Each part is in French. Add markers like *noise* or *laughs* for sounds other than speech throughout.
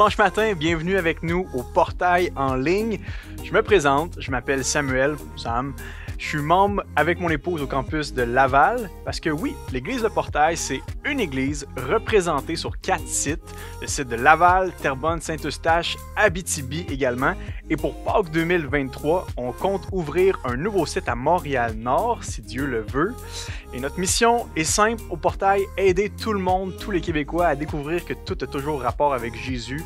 dimanche matin, bienvenue avec nous au portail en ligne. Je me présente, je m'appelle Samuel, Sam suis membre avec mon épouse au campus de Laval parce que oui, l'église de Portail, c'est une église représentée sur quatre sites, le site de Laval, Terrebonne, Saint-Eustache, Abitibi également. Et pour Pâques 2023, on compte ouvrir un nouveau site à Montréal-Nord, si Dieu le veut. Et notre mission est simple au Portail, aider tout le monde, tous les Québécois à découvrir que tout a toujours rapport avec Jésus.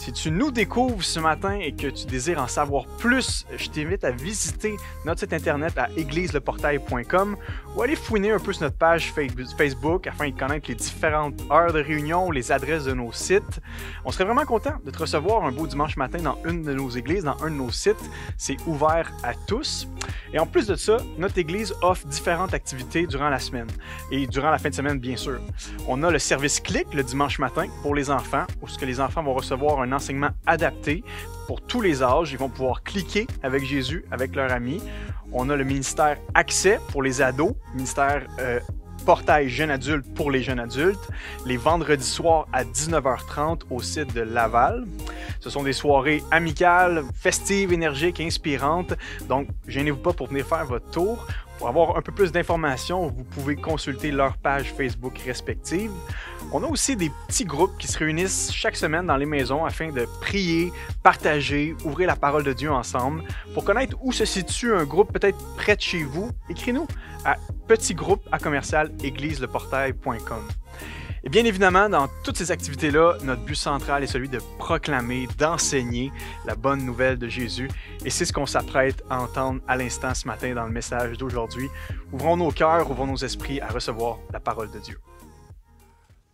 Si tu nous découvres ce matin et que tu désires en savoir plus, je t'invite à visiter notre site internet à égliseleportail.com ou aller fouiner un peu sur notre page Facebook afin de connaître les différentes heures de réunion, les adresses de nos sites. On serait vraiment content de te recevoir un beau dimanche matin dans une de nos églises, dans un de nos sites. C'est ouvert à tous. Et en plus de ça, notre église offre différentes activités durant la semaine et durant la fin de semaine, bien sûr. On a le service clic le dimanche matin pour les enfants, où ce que les enfants vont recevoir un enseignement adapté pour tous les âges. Ils vont pouvoir cliquer avec Jésus, avec leur ami. On a le ministère Accès pour les ados, ministère euh, portail jeunes adultes pour les jeunes adultes, les vendredis soirs à 19h30 au site de Laval. Ce sont des soirées amicales, festives, énergiques, inspirantes. Donc, gênez-vous pas pour venir faire votre tour. Pour avoir un peu plus d'informations, vous pouvez consulter leur page Facebook respective on a aussi des petits groupes qui se réunissent chaque semaine dans les maisons afin de prier, partager, ouvrir la parole de Dieu ensemble. Pour connaître où se situe un groupe peut-être près de chez vous, écris-nous à petit à commercial Et bien évidemment, dans toutes ces activités-là, notre but central est celui de proclamer, d'enseigner la bonne nouvelle de Jésus. Et c'est ce qu'on s'apprête à entendre à l'instant ce matin dans le message d'aujourd'hui. Ouvrons nos cœurs, ouvrons nos esprits à recevoir la parole de Dieu.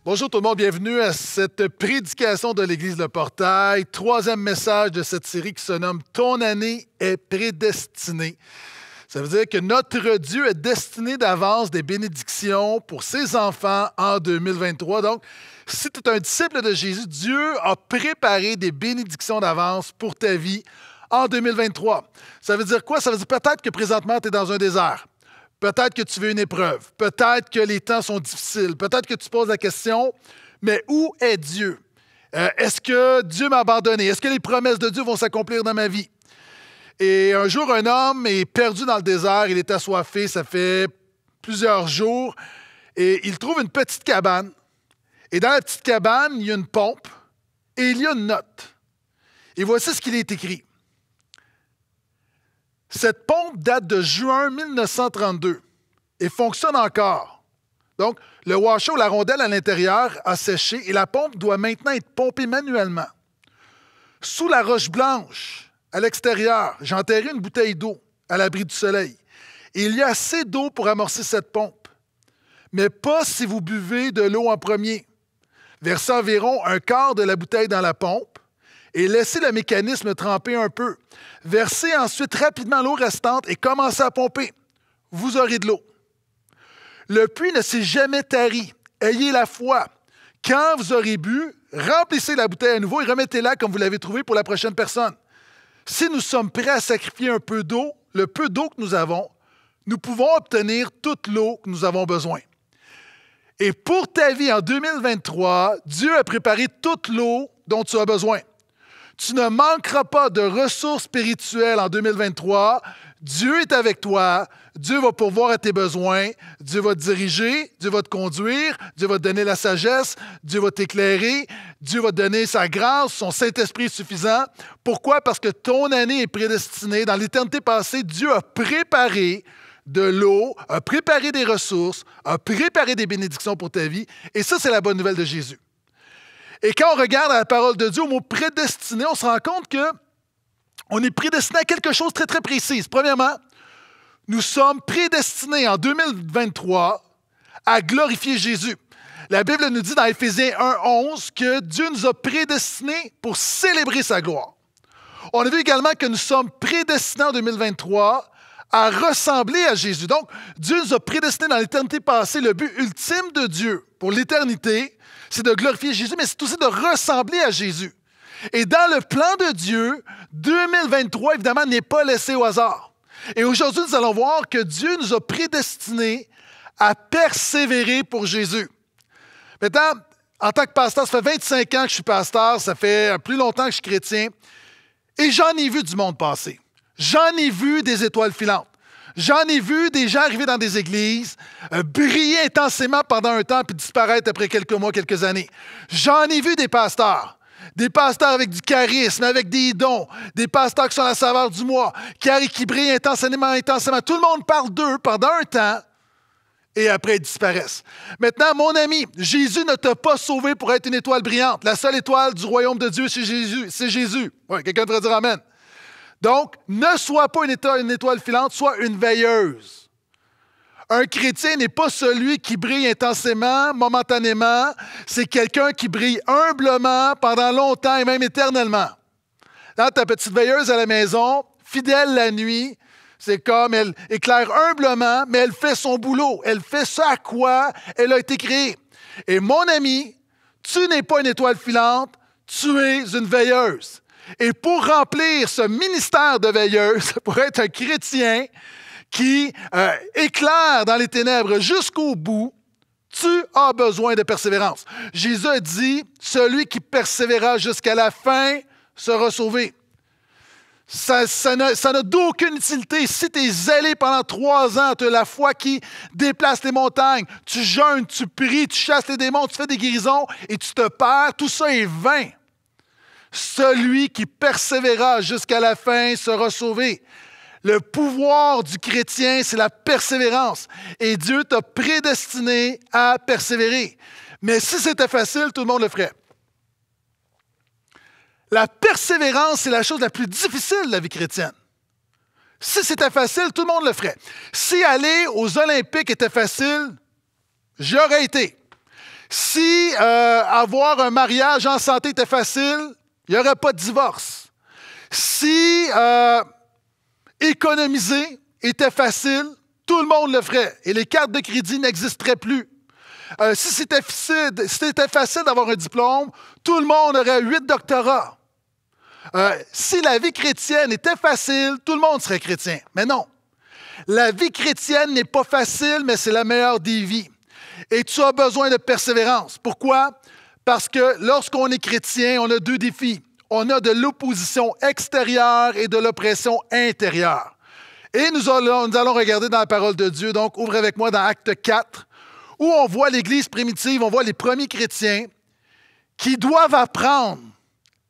Bonjour tout le monde, bienvenue à cette prédication de l'Église Le Portail. Troisième message de cette série qui se nomme Ton année est prédestinée. Ça veut dire que notre Dieu est destiné d'avance des bénédictions pour ses enfants en 2023. Donc, si tu es un disciple de Jésus, Dieu a préparé des bénédictions d'avance pour ta vie en 2023. Ça veut dire quoi? Ça veut dire peut-être que présentement, tu es dans un désert. Peut-être que tu veux une épreuve. Peut-être que les temps sont difficiles. Peut-être que tu poses la question, mais où est Dieu? Euh, est-ce que Dieu m'a abandonné? Est-ce que les promesses de Dieu vont s'accomplir dans ma vie? Et un jour, un homme est perdu dans le désert. Il est assoiffé, ça fait plusieurs jours. Et il trouve une petite cabane. Et dans la petite cabane, il y a une pompe et il y a une note. Et voici ce qu'il est écrit. Cette pompe date de juin 1932 et fonctionne encore. Donc, le washer la rondelle à l'intérieur a séché et la pompe doit maintenant être pompée manuellement. Sous la roche blanche, à l'extérieur, j'ai enterré une bouteille d'eau à l'abri du soleil. il y a assez d'eau pour amorcer cette pompe, mais pas si vous buvez de l'eau en premier. Versez environ un quart de la bouteille dans la pompe et laissez le mécanisme tremper un peu. Versez ensuite rapidement l'eau restante et commencez à pomper. Vous aurez de l'eau. Le puits ne s'est jamais tari. Ayez la foi. Quand vous aurez bu, remplissez la bouteille à nouveau et remettez-la comme vous l'avez trouvée pour la prochaine personne. Si nous sommes prêts à sacrifier un peu d'eau, le peu d'eau que nous avons, nous pouvons obtenir toute l'eau que nous avons besoin. Et pour ta vie en 2023, Dieu a préparé toute l'eau dont tu as besoin. Tu ne manqueras pas de ressources spirituelles en 2023. Dieu est avec toi. Dieu va pourvoir à tes besoins. Dieu va te diriger. Dieu va te conduire. Dieu va te donner la sagesse. Dieu va t'éclairer. Dieu va te donner sa grâce, son Saint-Esprit suffisant. Pourquoi? Parce que ton année est prédestinée. Dans l'éternité passée, Dieu a préparé de l'eau, a préparé des ressources, a préparé des bénédictions pour ta vie. Et ça, c'est la bonne nouvelle de Jésus. Et quand on regarde la parole de Dieu, au mot prédestiné, on se rend compte que on est prédestiné à quelque chose de très, très précis. Premièrement, nous sommes prédestinés en 2023 à glorifier Jésus. La Bible nous dit dans Éphésiens 1.11 que Dieu nous a prédestinés pour célébrer sa gloire. On a vu également que nous sommes prédestinés en 2023 à ressembler à Jésus. Donc, Dieu nous a prédestinés dans l'éternité passée. Le but ultime de Dieu pour l'éternité, c'est de glorifier Jésus, mais c'est aussi de ressembler à Jésus. Et dans le plan de Dieu, 2023, évidemment, n'est pas laissé au hasard. Et aujourd'hui, nous allons voir que Dieu nous a prédestinés à persévérer pour Jésus. Maintenant, en tant que pasteur, ça fait 25 ans que je suis pasteur, ça fait plus longtemps que je suis chrétien, et j'en ai vu du monde passer. J'en ai vu des étoiles filantes. J'en ai vu des gens arriver dans des églises, euh, briller intensément pendant un temps puis disparaître après quelques mois, quelques années. J'en ai vu des pasteurs. Des pasteurs avec du charisme, avec des dons, des pasteurs qui sont la saveur du mois, qui, brillent intensément, intensément. Tout le monde parle d'eux pendant un temps, et après ils disparaissent. Maintenant, mon ami, Jésus ne t'a pas sauvé pour être une étoile brillante. La seule étoile du royaume de Dieu, c'est Jésus. C'est Jésus. Quelqu'un devrait dire Amen. Donc, ne sois pas une étoile, filante, sois une veilleuse. Un chrétien n'est pas celui qui brille intensément, momentanément, c'est quelqu'un qui brille humblement pendant longtemps et même éternellement. Là, ta petite veilleuse à la maison, fidèle la nuit, c'est comme elle éclaire humblement, mais elle fait son boulot, elle fait ce à quoi elle a été créée. Et mon ami, tu n'es pas une étoile filante, tu es une veilleuse. Et pour remplir ce ministère de veilleuse, *laughs* pour être un chrétien qui euh, éclaire dans les ténèbres jusqu'au bout, tu as besoin de persévérance. Jésus a dit, celui qui persévérera jusqu'à la fin sera sauvé. Ça, ça n'a d'aucune utilité si tu es zélé pendant trois ans, tu as la foi qui déplace les montagnes, tu jeûnes, tu pries, tu chasses les démons, tu fais des guérisons et tu te perds. Tout ça est vain. Celui qui persévéra jusqu'à la fin sera sauvé. Le pouvoir du chrétien, c'est la persévérance. Et Dieu t'a prédestiné à persévérer. Mais si c'était facile, tout le monde le ferait. La persévérance, c'est la chose la plus difficile de la vie chrétienne. Si c'était facile, tout le monde le ferait. Si aller aux Olympiques était facile, j'aurais été. Si euh, avoir un mariage en santé était facile, il n'y aurait pas de divorce. Si euh, économiser était facile, tout le monde le ferait et les cartes de crédit n'existeraient plus. Euh, si c'était facile, d'avoir un diplôme, tout le monde aurait huit doctorats. Euh, si la vie chrétienne était facile, tout le monde serait chrétien. Mais non. La vie chrétienne n'est pas facile, mais c'est la meilleure des vies. Et tu as besoin de persévérance. Pourquoi? Parce que lorsqu'on est chrétien, on a deux défis. On a de l'opposition extérieure et de l'oppression intérieure. Et nous allons, nous allons, regarder dans la parole de Dieu, donc ouvrez avec moi dans Acte 4, où on voit l'Église primitive, on voit les premiers chrétiens qui doivent apprendre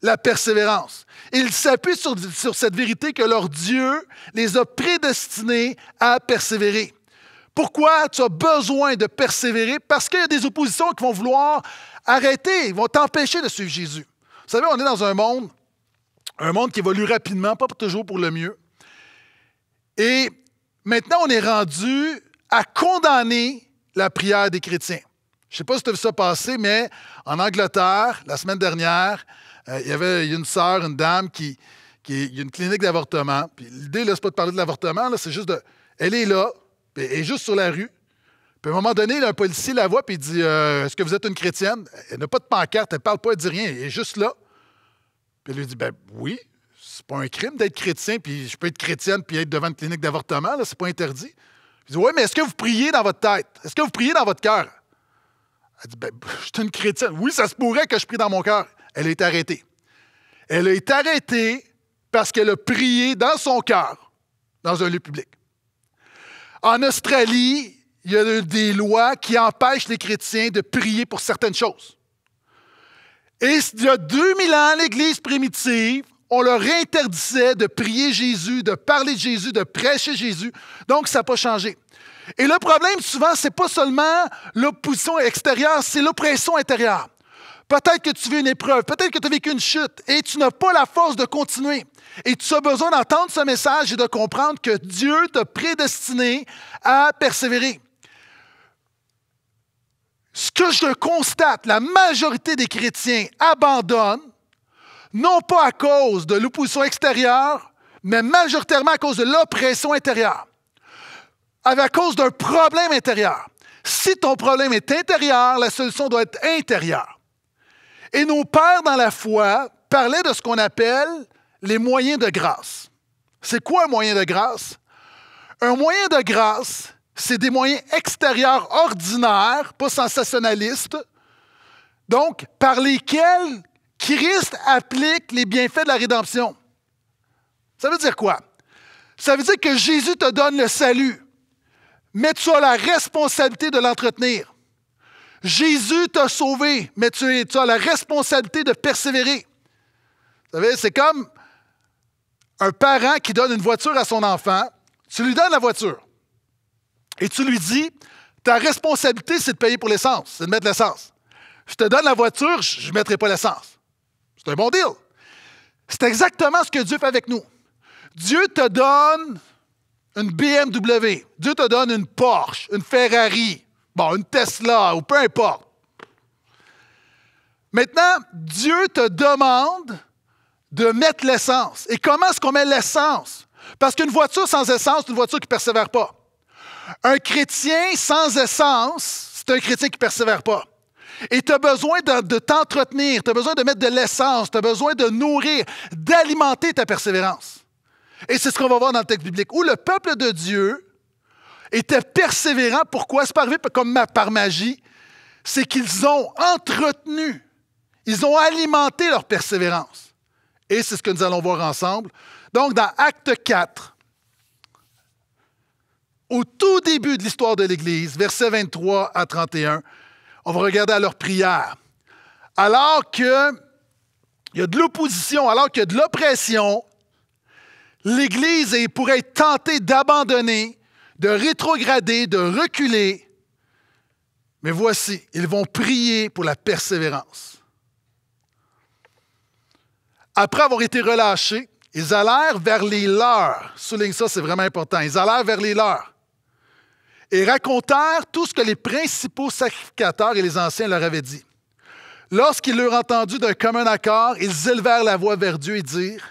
la persévérance. Ils s'appuient sur, sur cette vérité que leur Dieu les a prédestinés à persévérer. Pourquoi tu as besoin de persévérer? Parce qu'il y a des oppositions qui vont vouloir Arrêtez, ils vont t'empêcher de suivre Jésus. Vous savez, on est dans un monde, un monde qui évolue rapidement, pas toujours pour le mieux. Et maintenant, on est rendu à condamner la prière des chrétiens. Je ne sais pas si tu as vu ça passer, mais en Angleterre, la semaine dernière, euh, il y avait une sœur, une dame qui, a une clinique d'avortement. L'idée, ce n'est pas de parler de l'avortement, c'est juste de. Elle est là, elle est juste sur la rue, puis à un moment donné, un policier la voit et dit euh, Est-ce que vous êtes une chrétienne Elle n'a pas de pancarte, elle ne parle pas, elle ne dit rien, elle est juste là. Puis elle lui dit Ben oui, c'est pas un crime d'être chrétien, puis je peux être chrétienne puis être devant une clinique d'avortement, Ce c'est pas interdit. Il dit Oui, mais est-ce que vous priez dans votre tête Est-ce que vous priez dans votre cœur Elle dit Ben, *laughs* je suis une chrétienne. Oui, ça se pourrait que je prie dans mon cœur. Elle est arrêtée. Elle a été arrêtée parce qu'elle a prié dans son cœur, dans un lieu public. En Australie, il y a des lois qui empêchent les chrétiens de prier pour certaines choses. Et il y a 2000 ans, l'Église primitive, on leur interdisait de prier Jésus, de parler de Jésus, de prêcher Jésus. Donc, ça n'a pas changé. Et le problème, souvent, n'est pas seulement l'opposition extérieure, c'est l'oppression intérieure. Peut-être que tu vis une épreuve, peut-être que tu as vécu une chute et tu n'as pas la force de continuer. Et tu as besoin d'entendre ce message et de comprendre que Dieu t'a prédestiné à persévérer ce que je constate, la majorité des chrétiens abandonnent, non pas à cause de l'opposition extérieure, mais majoritairement à cause de l'oppression intérieure, à cause d'un problème intérieur. Si ton problème est intérieur, la solution doit être intérieure. Et nos pères dans la foi parlaient de ce qu'on appelle les moyens de grâce. C'est quoi un moyen de grâce? Un moyen de grâce, c'est des moyens extérieurs ordinaires, pas sensationnalistes, donc par lesquels Christ applique les bienfaits de la rédemption. Ça veut dire quoi? Ça veut dire que Jésus te donne le salut, mais tu as la responsabilité de l'entretenir. Jésus t'a sauvé, mais tu, as la responsabilité de persévérer. Vous savez, c'est comme un parent qui donne une voiture à son enfant. Tu lui donnes la voiture et tu lui dis, ta responsabilité, c'est de payer pour l'essence, c'est de mettre l'essence. Je te donne la voiture, je ne mettrai pas l'essence. C'est un bon deal. C'est exactement ce que Dieu fait avec nous. Dieu te donne une BMW, Dieu te donne une Porsche, une Ferrari, bon, une Tesla ou peu importe. Maintenant, Dieu te demande de mettre l'essence. Et comment est-ce qu'on met l'essence? Parce qu'une voiture sans essence, c'est une voiture qui ne persévère pas. Un chrétien sans essence, c'est un chrétien qui ne persévère pas. Et tu as besoin de, t'entretenir, tu as besoin de mettre de l'essence, tu as besoin de nourrir, d'alimenter ta persévérance. Et c'est ce qu'on va voir dans le texte biblique, où le peuple de Dieu était persévérant. Pourquoi? C'est pas arrivé comme par magie. C'est qu'ils ont entretenu, ils ont alimenté leur persévérance. Et c'est ce que nous allons voir ensemble. Donc, dans Acte 4, au tout début de l'histoire de l'Église, versets 23 à 31. On va regarder à leur prière. Alors qu'il y a de l'opposition, alors qu'il y a de l'oppression, l'Église pourrait être tentée d'abandonner, de rétrograder, de reculer. Mais voici, ils vont prier pour la persévérance. Après avoir été relâchés, ils allèrent vers les leurs. Souligne ça, c'est vraiment important. Ils allèrent vers les leurs et racontèrent tout ce que les principaux sacrificateurs et les anciens leur avaient dit. Lorsqu'ils l'eurent entendu d'un commun accord, ils élevèrent la voix vers Dieu et dirent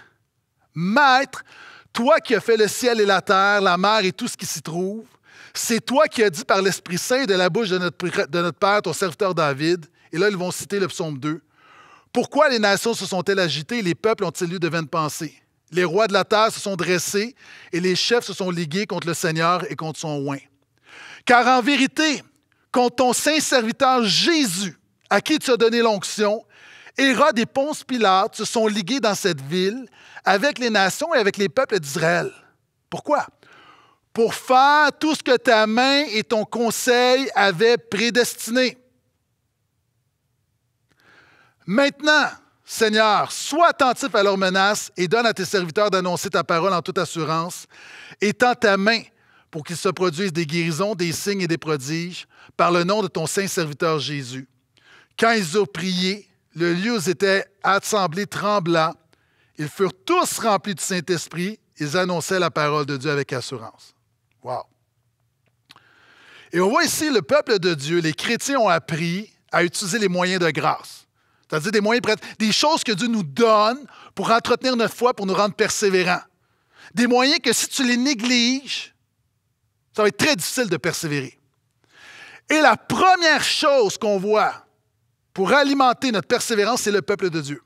Maître, toi qui as fait le ciel et la terre, la mer et tout ce qui s'y trouve, c'est toi qui as dit par l'Esprit Saint de la bouche de notre, Père, ton serviteur David. Et là, ils vont citer le psaume 2. Pourquoi les nations se sont-elles agitées et les peuples ont-ils eu de vaines pensées? Les rois de la terre se sont dressés et les chefs se sont ligués contre le Seigneur et contre son oint. Car en vérité, quand ton saint serviteur Jésus, à qui tu as donné l'onction, Hérode et Ponce Pilate se sont ligués dans cette ville avec les nations et avec les peuples d'Israël. Pourquoi? Pour faire tout ce que ta main et ton conseil avaient prédestiné. Maintenant, Seigneur, sois attentif à leurs menaces et donne à tes serviteurs d'annoncer ta parole en toute assurance, étends ta main pour qu'il se produise des guérisons, des signes et des prodiges par le nom de ton saint serviteur Jésus. Quand ils eurent prié, le lieu où étaient assemblés tremblant. Ils furent tous remplis du Saint-Esprit. Ils annonçaient la parole de Dieu avec assurance. Wow! Et on voit ici le peuple de Dieu, les chrétiens ont appris à utiliser les moyens de grâce. C'est-à-dire des moyens prêts, des choses que Dieu nous donne pour entretenir notre foi, pour nous rendre persévérants. Des moyens que si tu les négliges, ça va être très difficile de persévérer. Et la première chose qu'on voit pour alimenter notre persévérance, c'est le peuple de Dieu.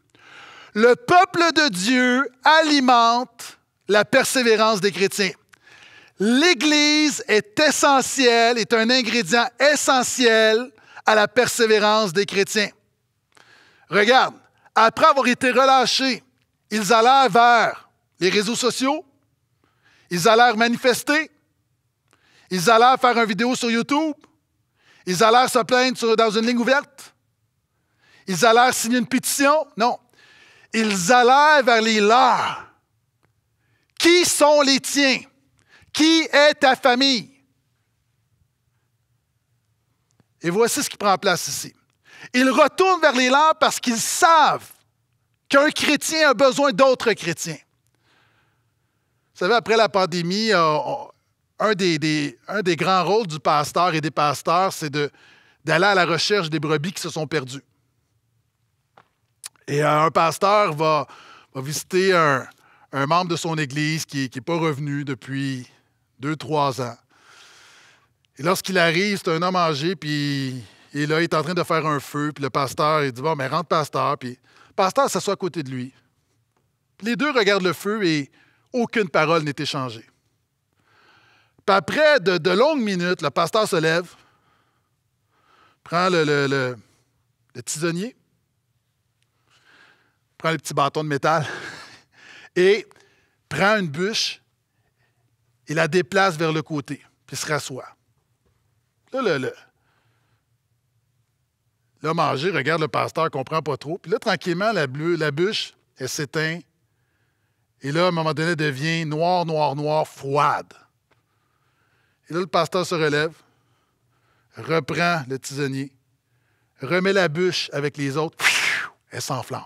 Le peuple de Dieu alimente la persévérance des chrétiens. L'Église est essentielle, est un ingrédient essentiel à la persévérance des chrétiens. Regarde, après avoir été relâchés, ils allèrent vers les réseaux sociaux, ils allèrent manifester, ils allèrent faire une vidéo sur YouTube. Ils allèrent se plaindre dans une ligne ouverte. Ils allèrent signer une pétition. Non. Ils allèrent vers les leurs. Qui sont les tiens? Qui est ta famille? Et voici ce qui prend place ici. Ils retournent vers les leurs parce qu'ils savent qu'un chrétien a besoin d'autres chrétiens. Vous savez, après la pandémie, euh, on, un des, grands rôles du pasteur et des pasteurs, c'est d'aller à la recherche des brebis qui se sont perdues. Et euh, un pasteur va, visiter un, membre de son église qui n'est pas revenu depuis deux, trois ans. Et lorsqu'il arrive, c'est un homme âgé, puis et là, il est en train de faire un feu, puis le pasteur, il dit Bon, mais rentre, pasteur. Puis le pasteur s'assoit à côté de lui. les deux regardent le feu et aucune parole n'est échangée. Puis après de, longues minutes, le pasteur se lève, prend le, tisonnier, prend le petit bâton de métal *laughs* et prend une bûche et la déplace vers le côté, puis se rassoit. Là, là, là. Là, regarde le pasteur, comprend pas trop. Puis là, tranquillement, la, la bûche, elle s'éteint. Et là, à un moment donné, elle devient noire, noire, noire, froide. Et là, le pasteur se relève, reprend le tisonnier, remet la bûche avec les autres, *sniffs* elle s'enflamme.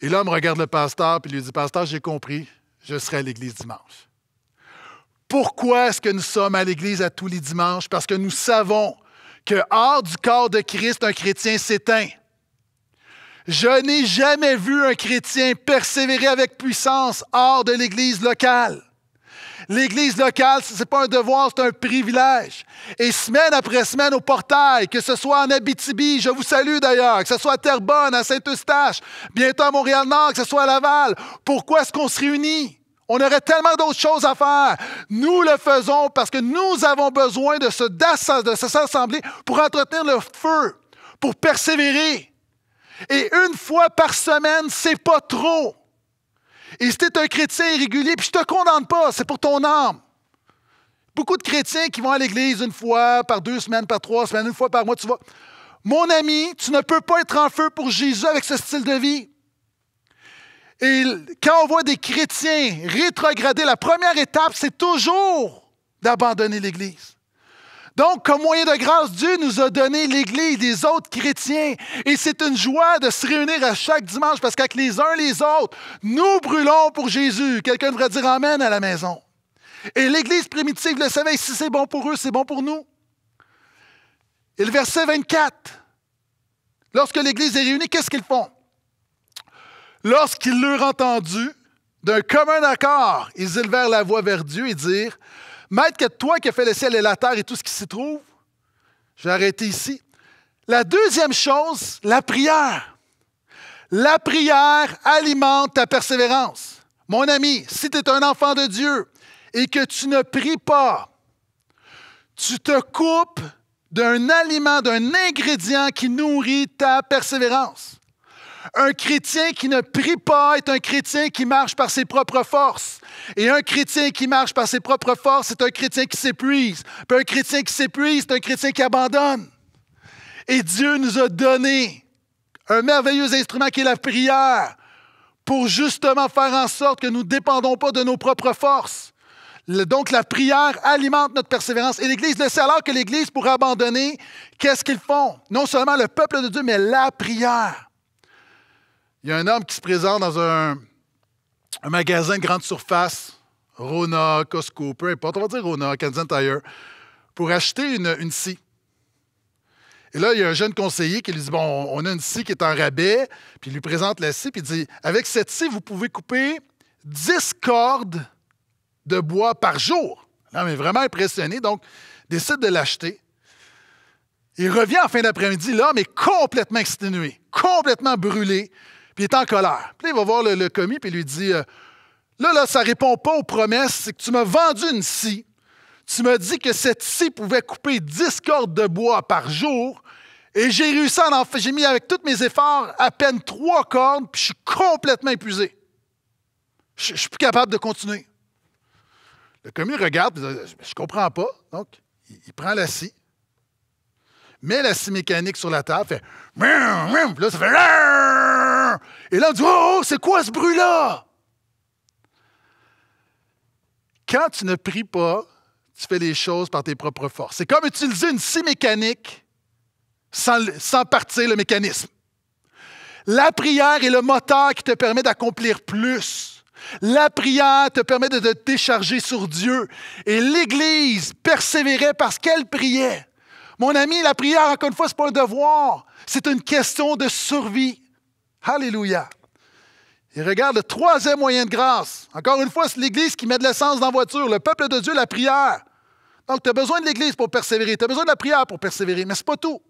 Et l'homme regarde le pasteur et lui dit Pasteur, j'ai compris, je serai à l'église dimanche. Pourquoi est-ce que nous sommes à l'église à tous les dimanches? Parce que nous savons que hors du corps de Christ, un chrétien s'éteint. Je n'ai jamais vu un chrétien persévérer avec puissance hors de l'église locale. L'Église locale, ce n'est pas un devoir, c'est un privilège. Et semaine après semaine au portail, que ce soit en Abitibi, je vous salue d'ailleurs, que ce soit à Terrebonne, à Saint-Eustache, bientôt à Montréal-Nord, que ce soit à Laval, pourquoi est-ce qu'on se réunit? On aurait tellement d'autres choses à faire. Nous le faisons parce que nous avons besoin de, ce, de pour entretenir le feu, pour persévérer. Et une fois par semaine, c'est pas trop. Et si tu es un chrétien irrégulier, puis je te condamne pas, c'est pour ton âme. Beaucoup de chrétiens qui vont à l'église une fois par deux semaines, par trois semaines, une fois par mois, tu vois. Mon ami, tu ne peux pas être en feu pour Jésus avec ce style de vie. Et quand on voit des chrétiens rétrograder, la première étape, c'est toujours d'abandonner l'Église. Donc, comme moyen de grâce, Dieu nous a donné l'Église, des autres chrétiens. Et c'est une joie de se réunir à chaque dimanche parce qu'avec les uns les autres, nous brûlons pour Jésus. Quelqu'un devrait dire Amen à la maison. Et l'Église primitive le savait, si c'est bon pour eux, c'est bon pour nous. Et le verset 24, lorsque l'Église est réunie, qu'est-ce qu'ils font? Lorsqu'ils l'eurent entendu, d'un commun accord, ils élevèrent la voix vers Dieu et dirent, Maître, que toi qui as fait le ciel et la terre et tout ce qui s'y trouve. Je vais arrêter ici. La deuxième chose, la prière. La prière alimente ta persévérance. Mon ami, si tu es un enfant de Dieu et que tu ne pries pas, tu te coupes d'un aliment, d'un ingrédient qui nourrit ta persévérance. Un chrétien qui ne prie pas est un chrétien qui marche par ses propres forces. Et un chrétien qui marche par ses propres forces c'est un chrétien qui s'épuise. Puis un chrétien qui s'épuise c'est un chrétien qui abandonne. Et Dieu nous a donné un merveilleux instrument qui est la prière pour justement faire en sorte que nous ne dépendons pas de nos propres forces. donc, la prière alimente notre persévérance. Et l'Église, le alors que l'Église, pour abandonner, qu'est-ce qu'ils font? Non seulement le peuple de Dieu, mais la prière. Il y a un homme qui se présente dans un, magasin de grande surface, Rona, Costco, peu importe, on va dire Rona, Canadian Tire, pour acheter une, scie. Et là, il y a un jeune conseiller qui lui dit Bon, on a une scie qui est en rabais, puis il lui présente la scie, puis il dit Avec cette scie, vous pouvez couper 10 cordes de bois par jour. L'homme est vraiment impressionné, donc décide de l'acheter. Il revient en fin d'après-midi, l'homme est complètement exténué, complètement brûlé. Puis il est en colère. Puis il va voir le, commis, puis il lui dit euh, Là, là, ça répond pas aux promesses, c'est que tu m'as vendu une scie. Tu m'as dit que cette scie pouvait couper 10 cordes de bois par jour. Et j'ai réussi à en faire. J'ai mis avec tous mes efforts à peine trois cordes, puis je suis complètement épuisé. Je, ne suis plus capable de continuer. Le commis regarde, je, ne comprends pas. Donc, il prend la scie, met la scie mécanique sur la table, fait. Là, ça fait. Et là, on dit oh, oh, c'est quoi ce bruit-là? Quand tu ne pries pas, tu fais les choses par tes propres forces. C'est comme utiliser une scie mécanique sans, sans partir le mécanisme. La prière est le moteur qui te permet d'accomplir plus. La prière te permet de te décharger sur Dieu. Et l'Église persévérait parce qu'elle priait. Mon ami, la prière, encore une fois, ce n'est pas un devoir, c'est une question de survie. Alléluia. Et regarde le troisième moyen de grâce. Encore une fois, c'est l'Église qui met de l'essence dans la voiture, le peuple de Dieu, la prière. Donc, tu as besoin de l'Église pour persévérer, tu as besoin de la prière pour persévérer, mais ce n'est pas tout.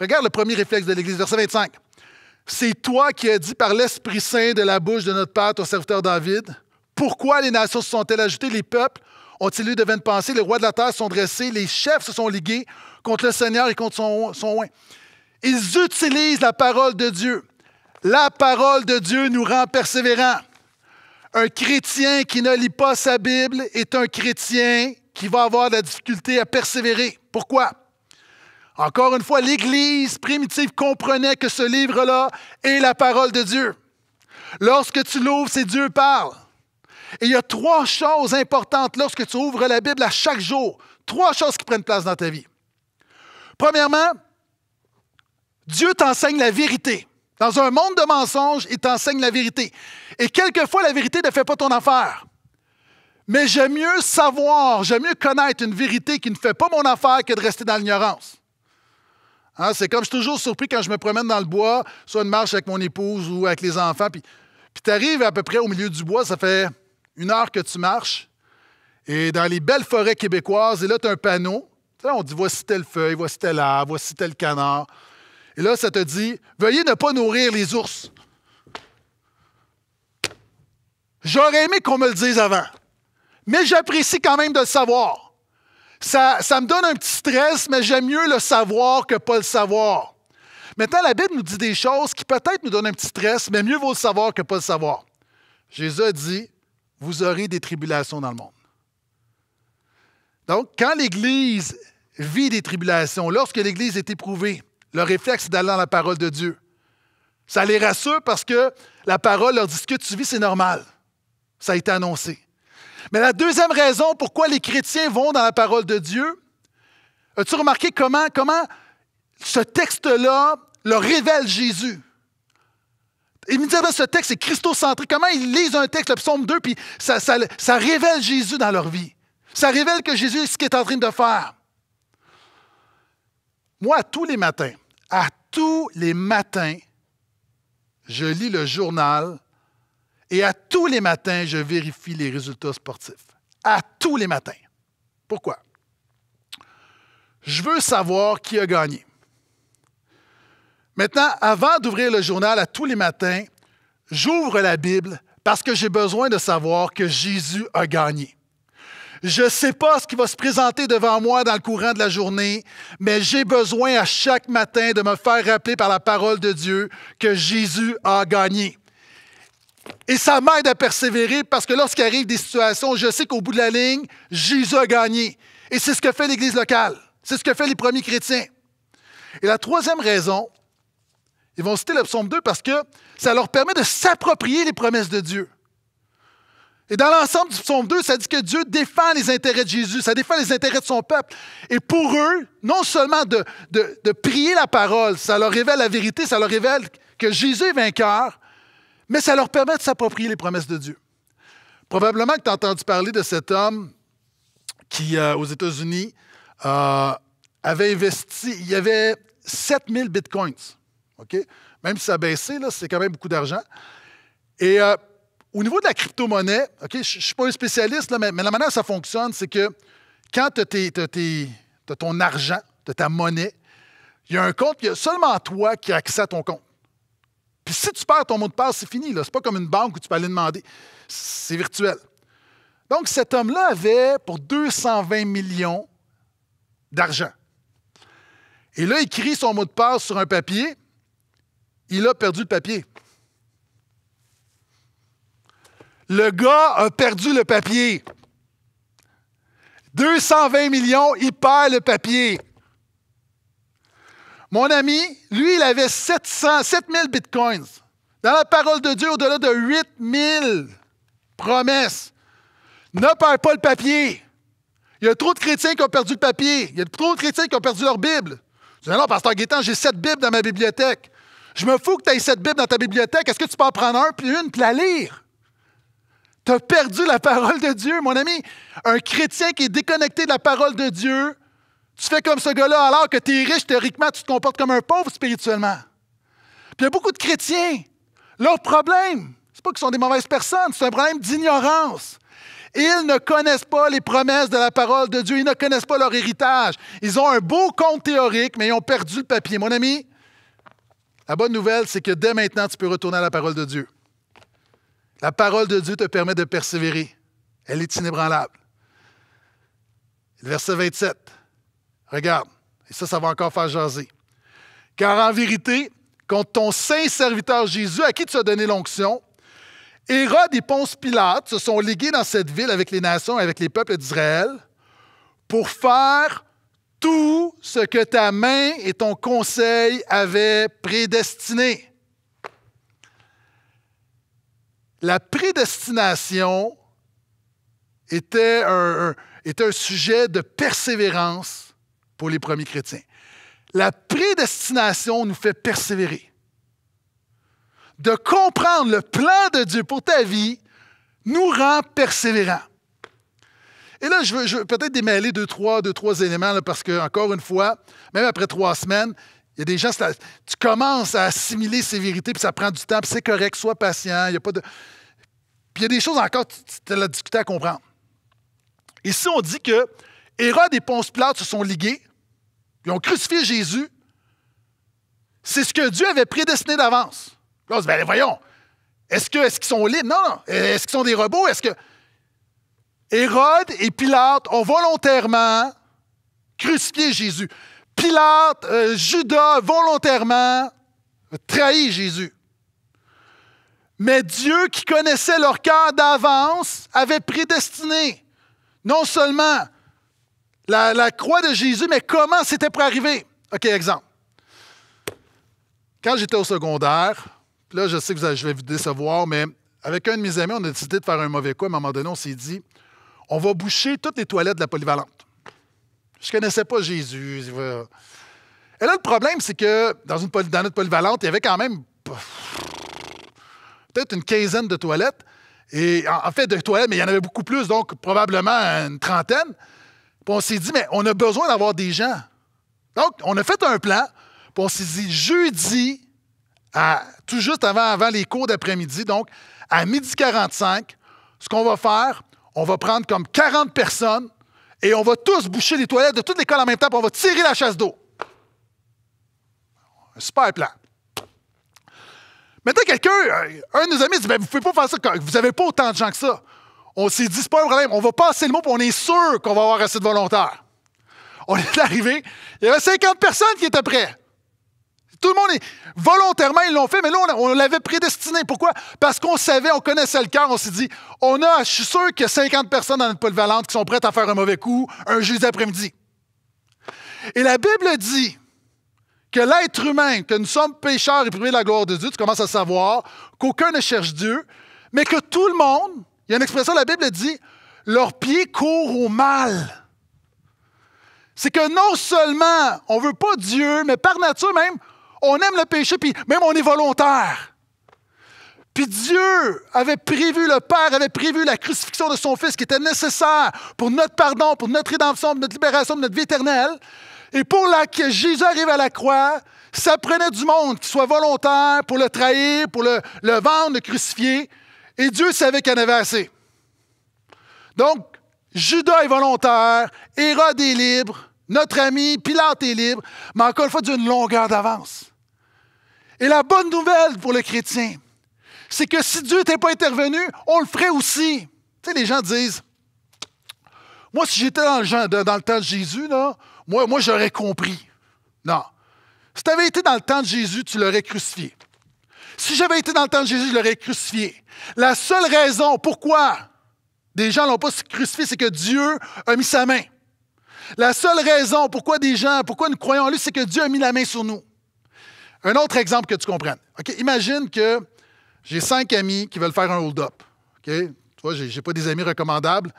Regarde le premier réflexe de l'Église, verset 25. C'est toi qui as dit par l'Esprit Saint de la bouche de notre Père, ton serviteur David, pourquoi les nations se sont-elles ajoutées, les peuples ont-ils eu de vaines pensées? Les rois de la terre sont dressés, les chefs se sont ligués contre le Seigneur et contre son, son oin. Ils utilisent la parole de Dieu. La parole de Dieu nous rend persévérants. Un chrétien qui ne lit pas sa Bible est un chrétien qui va avoir de la difficulté à persévérer. Pourquoi? Encore une fois, l'Église primitive comprenait que ce livre-là est la parole de Dieu. Lorsque tu l'ouvres, c'est Dieu parle. Et il y a trois choses importantes lorsque tu ouvres la Bible à chaque jour. Trois choses qui prennent place dans ta vie. Premièrement, Dieu t'enseigne la vérité. Dans un monde de mensonges, il t'enseigne la vérité. Et quelquefois, la vérité ne fait pas ton affaire. Mais j'aime mieux savoir, j'aime mieux connaître une vérité qui ne fait pas mon affaire que de rester dans l'ignorance. Hein, c'est comme je suis toujours surpris quand je me promène dans le bois, soit une marche avec mon épouse ou avec les enfants, puis, puis tu arrives à peu près au milieu du bois, ça fait une heure que tu marches, et dans les belles forêts québécoises, et là, tu as un panneau. on dit voici telle feuille, voici tel arbre, voici tel canard. Et là, ça te dit veuillez ne pas nourrir les ours. J'aurais aimé qu'on me le dise avant, mais j'apprécie quand même de le savoir. Ça, ça me donne un petit stress, mais j'aime mieux le savoir que pas le savoir. Maintenant, la Bible nous dit des choses qui peut-être nous donnent un petit stress, mais mieux vaut le savoir que pas le savoir. Jésus a dit vous aurez des tribulations dans le monde. Donc, quand l'Église vit des tribulations, lorsque l'Église est éprouvée, le réflexe d'aller dans la parole de Dieu. Ça les rassure parce que la parole leur dit ce que tu vis, c'est normal. Ça a été annoncé. Mais la deuxième raison pourquoi les chrétiens vont dans la parole de Dieu, as-tu remarqué comment, comment ce texte-là leur révèle Jésus? Immédiatement, ce texte est christocentré. Comment ils lisent un texte, le psaume 2, puis ça, ça révèle Jésus dans leur vie. Ça révèle que Jésus est ce qu'il est en train de faire. Moi, tous les matins, à tous les matins, je lis le journal et à tous les matins, je vérifie les résultats sportifs. À tous les matins. Pourquoi? Je veux savoir qui a gagné. Maintenant, avant d'ouvrir le journal à tous les matins, j'ouvre la Bible parce que j'ai besoin de savoir que Jésus a gagné. Je ne sais pas ce qui va se présenter devant moi dans le courant de la journée, mais j'ai besoin à chaque matin de me faire rappeler par la parole de Dieu que Jésus a gagné. Et ça m'aide à persévérer parce que lorsqu'il arrive des situations, je sais qu'au bout de la ligne, Jésus a gagné. Et c'est ce que fait l'Église locale. C'est ce que fait les premiers chrétiens. Et la troisième raison, ils vont citer le psaume 2 parce que ça leur permet de s'approprier les promesses de Dieu. Et dans l'ensemble du psaume 2, ça dit que Dieu défend les intérêts de Jésus, ça défend les intérêts de son peuple. Et pour eux, non seulement de, prier la parole, ça leur révèle la vérité, ça leur révèle que Jésus est vainqueur, mais ça leur permet de s'approprier les promesses de Dieu. Probablement que tu as entendu parler de cet homme qui, euh, aux États-Unis, euh, avait investi, il y avait 7000 bitcoins. Même si ça a baissé, c'est quand même beaucoup d'argent. Et euh, au niveau de la crypto-monnaie, je ne suis pas un spécialiste, mais, la manière dont ça fonctionne, c'est que quand tu as, ton argent, tu ta monnaie, il y a un compte, il y a seulement toi qui as accès à ton compte. Puis si tu perds ton mot de passe, c'est fini. Ce n'est pas comme une banque où tu peux aller demander. C'est virtuel. Donc cet homme-là avait pour 220 millions d'argent. Et là, il écrit son mot de passe sur un papier il a perdu le papier. Le gars a perdu le papier. 220 millions, il perd le papier. Mon ami, lui, il avait 700, 7000 bitcoins. Dans la parole de Dieu, au-delà de 8000 promesses. Ne perds pas le papier. Il y a trop de chrétiens qui ont perdu le papier. Il y a trop de chrétiens qui ont perdu leur Bible. Je dis, non, pasteur Guétan, j'ai 7 Bibles dans ma bibliothèque. Je me fous que tu aies cette Bible dans ta bibliothèque. Est-ce que tu peux en prendre un, puis une, puis la lire? Tu as perdu la parole de Dieu, mon ami. Un chrétien qui est déconnecté de la parole de Dieu, tu fais comme ce gars-là alors que tu es riche théoriquement, tu te comportes comme un pauvre spirituellement. Puis il y a beaucoup de chrétiens. Leur problème, c'est pas qu'ils sont des mauvaises personnes, c'est un problème d'ignorance. Ils ne connaissent pas les promesses de la parole de Dieu, ils ne connaissent pas leur héritage. Ils ont un beau compte théorique, mais ils ont perdu le papier. Mon ami, la bonne nouvelle, c'est que dès maintenant, tu peux retourner à la parole de Dieu. La parole de Dieu te permet de persévérer. Elle est inébranlable. Verset 27. Regarde. Et ça, ça va encore faire jaser. Car en vérité, quand ton saint serviteur Jésus, à qui tu as donné l'onction, Hérode et Ponce Pilate se sont légués dans cette ville avec les nations et avec les peuples d'Israël pour faire tout ce que ta main et ton conseil avaient prédestiné. La prédestination était un, sujet de persévérance pour les premiers chrétiens. La prédestination nous fait persévérer. De comprendre le plan de Dieu pour ta vie nous rend persévérants. Et là, je veux, peut-être démêler deux trois, deux, trois éléments, parce que, encore une fois, même après trois semaines, il y a des gens, tu commences à assimiler ces vérités, puis ça prend du temps, puis c'est correct, sois patient, il y a pas de. Puis il y a des choses encore, tu, tu as la difficulté à comprendre. si on dit que Hérode et Ponce plate se sont ligués, ils ont crucifié Jésus. C'est ce que Dieu avait prédestiné d'avance. Là, on se dit, ben, voyons, est-ce qu'ils sont libres? Non, non. Est-ce qu'ils sont des robots? Est-ce que. Hérode et Pilate ont volontairement crucifié Jésus. Pilate, euh, Judas volontairement trahi Jésus. Mais Dieu, qui connaissait leur cœur d'avance, avait prédestiné non seulement la, la croix de Jésus, mais comment c'était pour arriver. OK, exemple. Quand j'étais au secondaire, là, je sais que je vais vous décevoir, mais avec un de mes amis, on a décidé de faire un mauvais coup. À un moment donné, on s'est dit on va boucher toutes les toilettes de la polyvalente. Je ne connaissais pas Jésus. Et là, le problème, c'est que dans, une notre polyvalente, il y avait quand même peut-être une quinzaine de toilettes. Et en, fait, de toilettes, mais il y en avait beaucoup plus, donc probablement une trentaine. Puis on s'est dit, mais on a besoin d'avoir des gens. Donc, on a fait un plan. Puis on s'est dit, jeudi, tout juste avant, avant les cours d'après-midi, donc à h 45, ce qu'on va faire, on va prendre comme 40 personnes et on va tous boucher les toilettes de toute l'école en même temps, puis on va tirer la chasse d'eau. Super plan. Maintenant, quelqu'un, euh, un de nos amis dit ben, Vous pouvez pas faire ça, vous n'avez pas autant de gens que ça. On s'est dit C'est pas un problème, on va passer le mot, on est sûr qu'on va avoir assez de volontaires. On est *laughs* arrivé, il y avait 50 personnes qui étaient prêtes. Tout le monde Volontairement, ils l'ont fait, mais là, on, l'avait prédestiné. Pourquoi? Parce qu'on savait, on connaissait le cœur, on s'est dit, on a, je suis sûr qu'il y a 50 personnes dans notre poule valente qui sont prêtes à faire un mauvais coup un jeudi après-midi. Et la Bible dit que l'être humain, que nous sommes pécheurs et privés de la gloire de Dieu, tu commences à savoir qu'aucun ne cherche Dieu, mais que tout le monde, il y a une expression, la Bible dit, leurs pieds courent au mal c'est que non seulement on ne veut pas Dieu, mais par nature même, on aime le péché, puis même on est volontaire. Puis Dieu avait prévu, le Père avait prévu la crucifixion de son Fils qui était nécessaire pour notre pardon, pour notre rédemption, pour notre libération, pour notre vie éternelle. Et pour la, que Jésus arrive à la croix, ça prenait du monde qui soit volontaire pour le trahir, pour le, le vendre, le crucifier. Et Dieu savait qu'il en avait assez. Donc, Judas est volontaire, Hérode est libre, notre ami Pilate est libre, mais encore une fois, d'une longueur d'avance. Et la bonne nouvelle pour le chrétien, c'est que si Dieu n'était pas intervenu, on le ferait aussi. Tu sais, les gens disent, moi, si j'étais dans, dans le, temps de Jésus, moi, moi j'aurais compris. Non. Si tu avais été dans le temps de Jésus, tu l'aurais crucifié. Si j'avais été dans le temps de Jésus, je l'aurais crucifié. La seule raison pourquoi des gens n'ont l'ont pas crucifié, c'est que Dieu a mis sa main. La seule raison pourquoi des gens, pourquoi nous croyons en lui, c'est que Dieu a mis la main sur nous. Un autre exemple que tu comprennes. Imagine que j'ai cinq amis qui veulent faire un hold-up. Ok, Tu vois, j'ai pas des amis recommandables.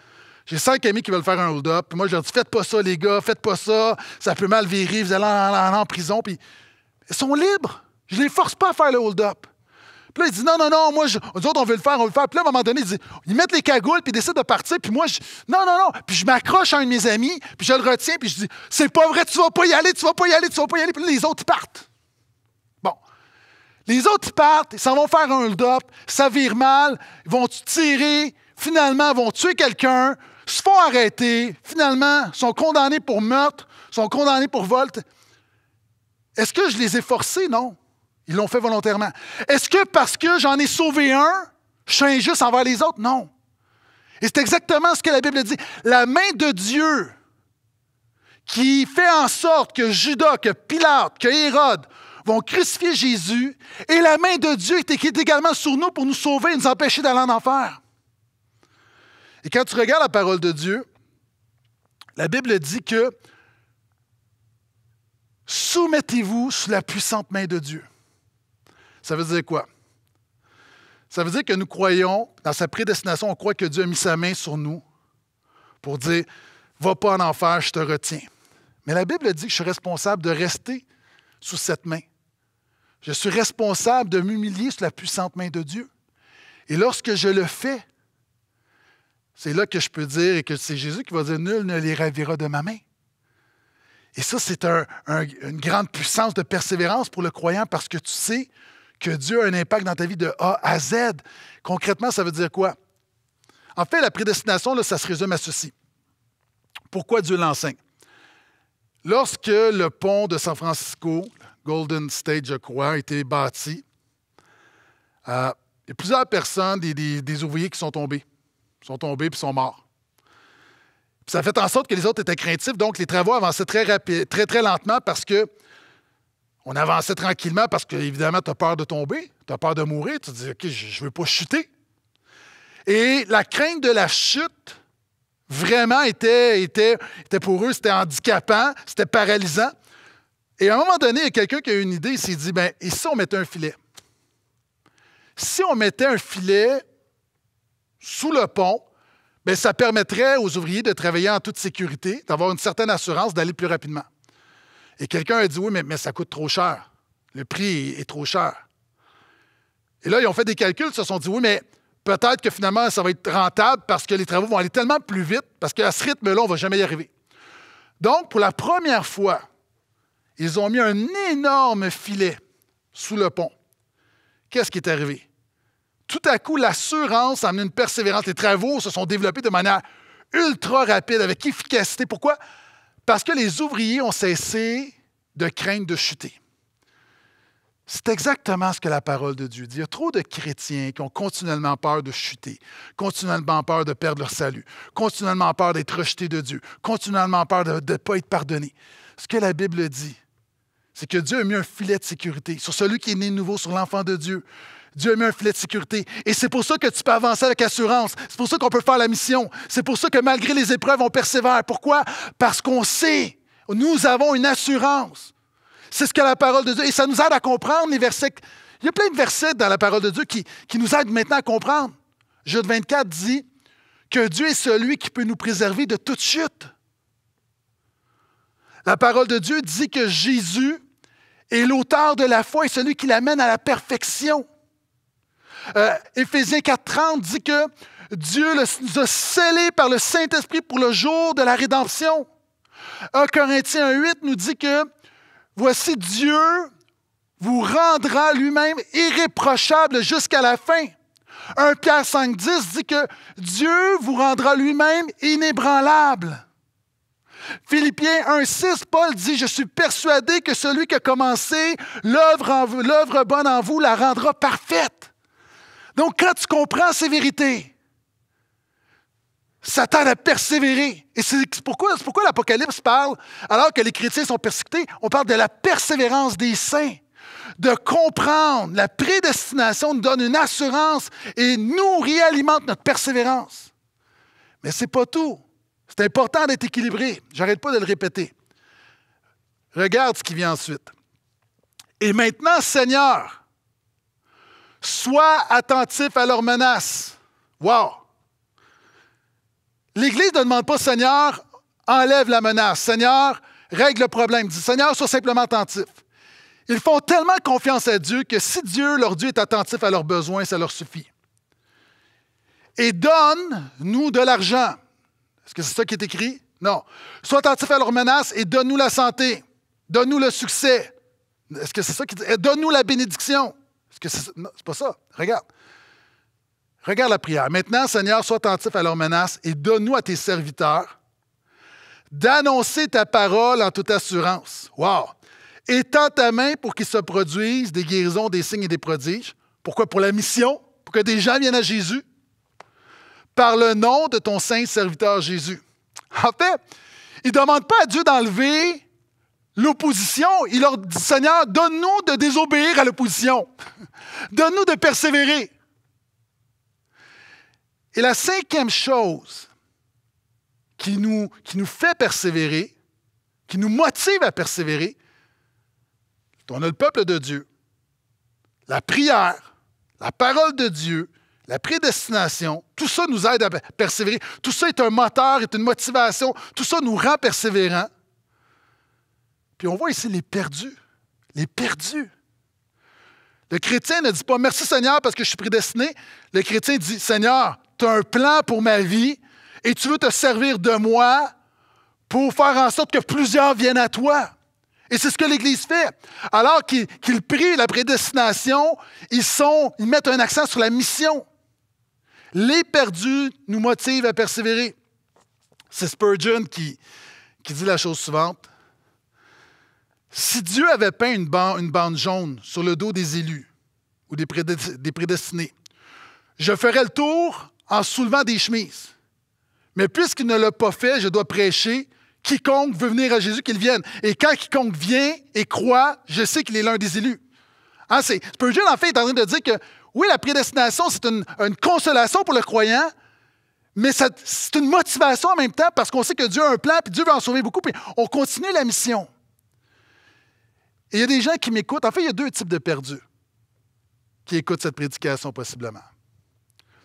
J'ai cinq amis qui veulent faire un hold-up. Moi, je leur dis Faites pas ça, les gars, faites pas ça. Ça peut mal virer, vous allez en, prison. Puis, ils sont libres. Je ne les force pas à faire le hold-up. Puis là, ils disent Non, non, non, moi, je, autres, on veut le faire, on veut le faire. Puis là, à un moment donné, ils, mettent les cagoules, puis ils décident de partir. Puis moi, je, Non, non, non. Puis je m'accroche à un de mes amis, puis je le retiens, puis je dis C'est pas vrai, tu vas pas y aller, tu vas pas y aller, tu vas pas y aller. Puis là, les autres, partent. Les autres, partent, ils s'en vont faire un hold-up, ça vire mal, ils vont tirer, finalement, vont tuer quelqu'un, se font arrêter, finalement, sont condamnés pour meurtre, sont condamnés pour vol. Est-ce que je les ai forcés? Non. Ils l'ont fait volontairement. Est-ce que parce que j'en ai sauvé un, je suis injuste envers les autres? Non. Et c'est exactement ce que la Bible dit. La main de Dieu qui fait en sorte que Judas, que Pilate, que Hérode vont crucifier Jésus et la main de Dieu est également sur nous pour nous sauver et nous empêcher d'aller en enfer. Et quand tu regardes la parole de Dieu, la Bible dit que soumettez-vous sous la puissante main de Dieu. Ça veut dire quoi? Ça veut dire que nous croyons, dans sa prédestination, on croit que Dieu a mis sa main sur nous pour dire Va pas en enfer, je te retiens. Mais la Bible dit que je suis responsable de rester sous cette main. Je suis responsable de m'humilier sous la puissante main de Dieu. Et lorsque je le fais, c'est là que je peux dire et que c'est Jésus qui va dire Nul ne les ravira de ma main. Et ça, c'est une grande puissance de persévérance pour le croyant parce que tu sais que Dieu a un impact dans ta vie de A à Z. Concrètement, ça veut dire quoi? En fait, la prédestination, ça se résume à ceci. Pourquoi Dieu l'enseigne? Lorsque le pont de San Francisco, Golden State, je crois, a été bâti. Euh, il y a plusieurs personnes, des, ouvriers qui sont tombés. Ils sont tombés puis sont morts. ça fait en sorte que les autres étaient craintifs, donc les travaux avançaient très, très, très lentement parce que on avançait tranquillement parce qu'évidemment, évidemment, tu as peur de tomber, tu as peur de mourir, tu te dis, OK, je ne veux pas chuter. Et la crainte de la chute, vraiment, était, était, était pour eux, c'était handicapant, c'était paralysant. Et à un moment donné, il y a quelqu'un qui a eu une idée, il s'est dit, ben, et si on mettait un filet? Si on mettait un filet sous le pont, ben, ça permettrait aux ouvriers de travailler en toute sécurité, d'avoir une certaine assurance d'aller plus rapidement. Et quelqu'un a dit, oui, mais, ça coûte trop cher. Le prix est, est trop cher. Et là, ils ont fait des calculs, ils se sont dit, oui, mais peut-être que finalement, ça va être rentable parce que les travaux vont aller tellement plus vite, parce qu'à ce rythme-là, on ne va jamais y arriver. Donc, pour la première fois, ils ont mis un énorme filet sous le pont. Qu'est-ce qui est arrivé? Tout à coup, l'assurance a amené une persévérance. Les travaux se sont développés de manière ultra rapide, avec efficacité. Pourquoi? Parce que les ouvriers ont cessé de craindre de chuter. C'est exactement ce que la parole de Dieu dit. Il y a trop de chrétiens qui ont continuellement peur de chuter, continuellement peur de perdre leur salut, continuellement peur d'être rejetés de Dieu, continuellement peur de ne pas être pardonnés. Ce que la Bible dit, c'est que Dieu a mis un filet de sécurité sur celui qui est né nouveau, sur l'enfant de Dieu. Dieu a mis un filet de sécurité. Et c'est pour ça que tu peux avancer avec assurance. C'est pour ça qu'on peut faire la mission. C'est pour ça que malgré les épreuves, on persévère. Pourquoi? Parce qu'on sait, nous avons une assurance. C'est ce que la parole de Dieu. Et ça nous aide à comprendre les versets. Il y a plein de versets dans la parole de Dieu qui, qui nous aident maintenant à comprendre. Jude 24 dit que Dieu est celui qui peut nous préserver de toute chute. La parole de Dieu dit que Jésus et l'auteur de la foi est celui qui l'amène à la perfection. Euh, Éphésiens 4.30 dit que Dieu nous a scellés par le Saint-Esprit pour le jour de la rédemption. 1 Corinthiens 1.8 nous dit que voici Dieu vous rendra lui-même irréprochable jusqu'à la fin. 1 Pierre 5.10 dit que Dieu vous rendra lui-même inébranlable. Philippiens 1.6, Paul dit, je suis persuadé que celui qui a commencé l'œuvre bonne en vous la rendra parfaite. Donc quand tu comprends ces vérités, ça a à persévérer. Et c'est pourquoi, pourquoi l'Apocalypse parle, alors que les chrétiens sont persécutés, on parle de la persévérance des saints de comprendre. La prédestination nous donne une assurance et nous réalimente notre persévérance. Mais ce n'est pas tout. C'est important d'être équilibré. J'arrête pas de le répéter. Regarde ce qui vient ensuite. Et maintenant, Seigneur, sois attentif à leurs menaces. Wow! L'Église ne demande pas, Seigneur, enlève la menace. Seigneur, règle le problème. Dis, Seigneur, sois simplement attentif. Ils font tellement confiance à Dieu que si Dieu, leur Dieu, est attentif à leurs besoins, ça leur suffit. Et donne-nous de l'argent. Est-ce que c'est ça qui est écrit? Non. Sois attentif à leurs menaces et donne-nous la santé. Donne-nous le succès. Est-ce que c'est ça qui eh, Donne-nous la bénédiction. Est-ce que c'est c'est pas ça. Regarde. Regarde la prière. Maintenant, Seigneur, sois attentif à leurs menaces et donne-nous à tes serviteurs d'annoncer ta parole en toute assurance. Wow! Étends ta main pour qu'il se produise des guérisons, des signes et des prodiges. Pourquoi? Pour la mission, pour que des gens viennent à Jésus par le nom de ton saint serviteur Jésus. En fait, il ne demande pas à Dieu d'enlever l'opposition. Il leur dit, Seigneur, donne-nous de désobéir à l'opposition. donne-nous de persévérer. Et la cinquième chose qui nous, qui nous fait persévérer, qui nous motive à persévérer, qu'on a le peuple de Dieu, la prière, la parole de Dieu, la prédestination, tout ça nous aide à persévérer. Tout ça est un moteur, est une motivation. Tout ça nous rend persévérants. Puis on voit ici les perdus. Les perdus. Le chrétien ne dit pas merci Seigneur parce que je suis prédestiné. Le chrétien dit Seigneur, tu as un plan pour ma vie et tu veux te servir de moi pour faire en sorte que plusieurs viennent à toi. Et c'est ce que l'Église fait. Alors qu'ils prient la prédestination, ils mettent un accent sur la mission. Les perdus nous motive à persévérer. C'est Spurgeon qui, qui dit la chose suivante. Si Dieu avait peint une bande, jaune sur le dos des élus ou des, prédestinés, je ferais le tour en soulevant des chemises. Mais puisqu'il ne l'a pas fait, je dois prêcher. Quiconque veut venir à Jésus, qu'il vienne. Et quand quiconque vient et croit, je sais qu'il est l'un des élus. Hein, Spurgeon, en fait, est en train de dire que oui, la prédestination, c'est une, consolation pour le croyant, mais c'est une motivation en même temps parce qu'on sait que Dieu a un plan, puis Dieu veut en sauver beaucoup, puis on continue la mission. Et il y a des gens qui m'écoutent. En fait, il y a deux types de perdus qui écoutent cette prédication possiblement.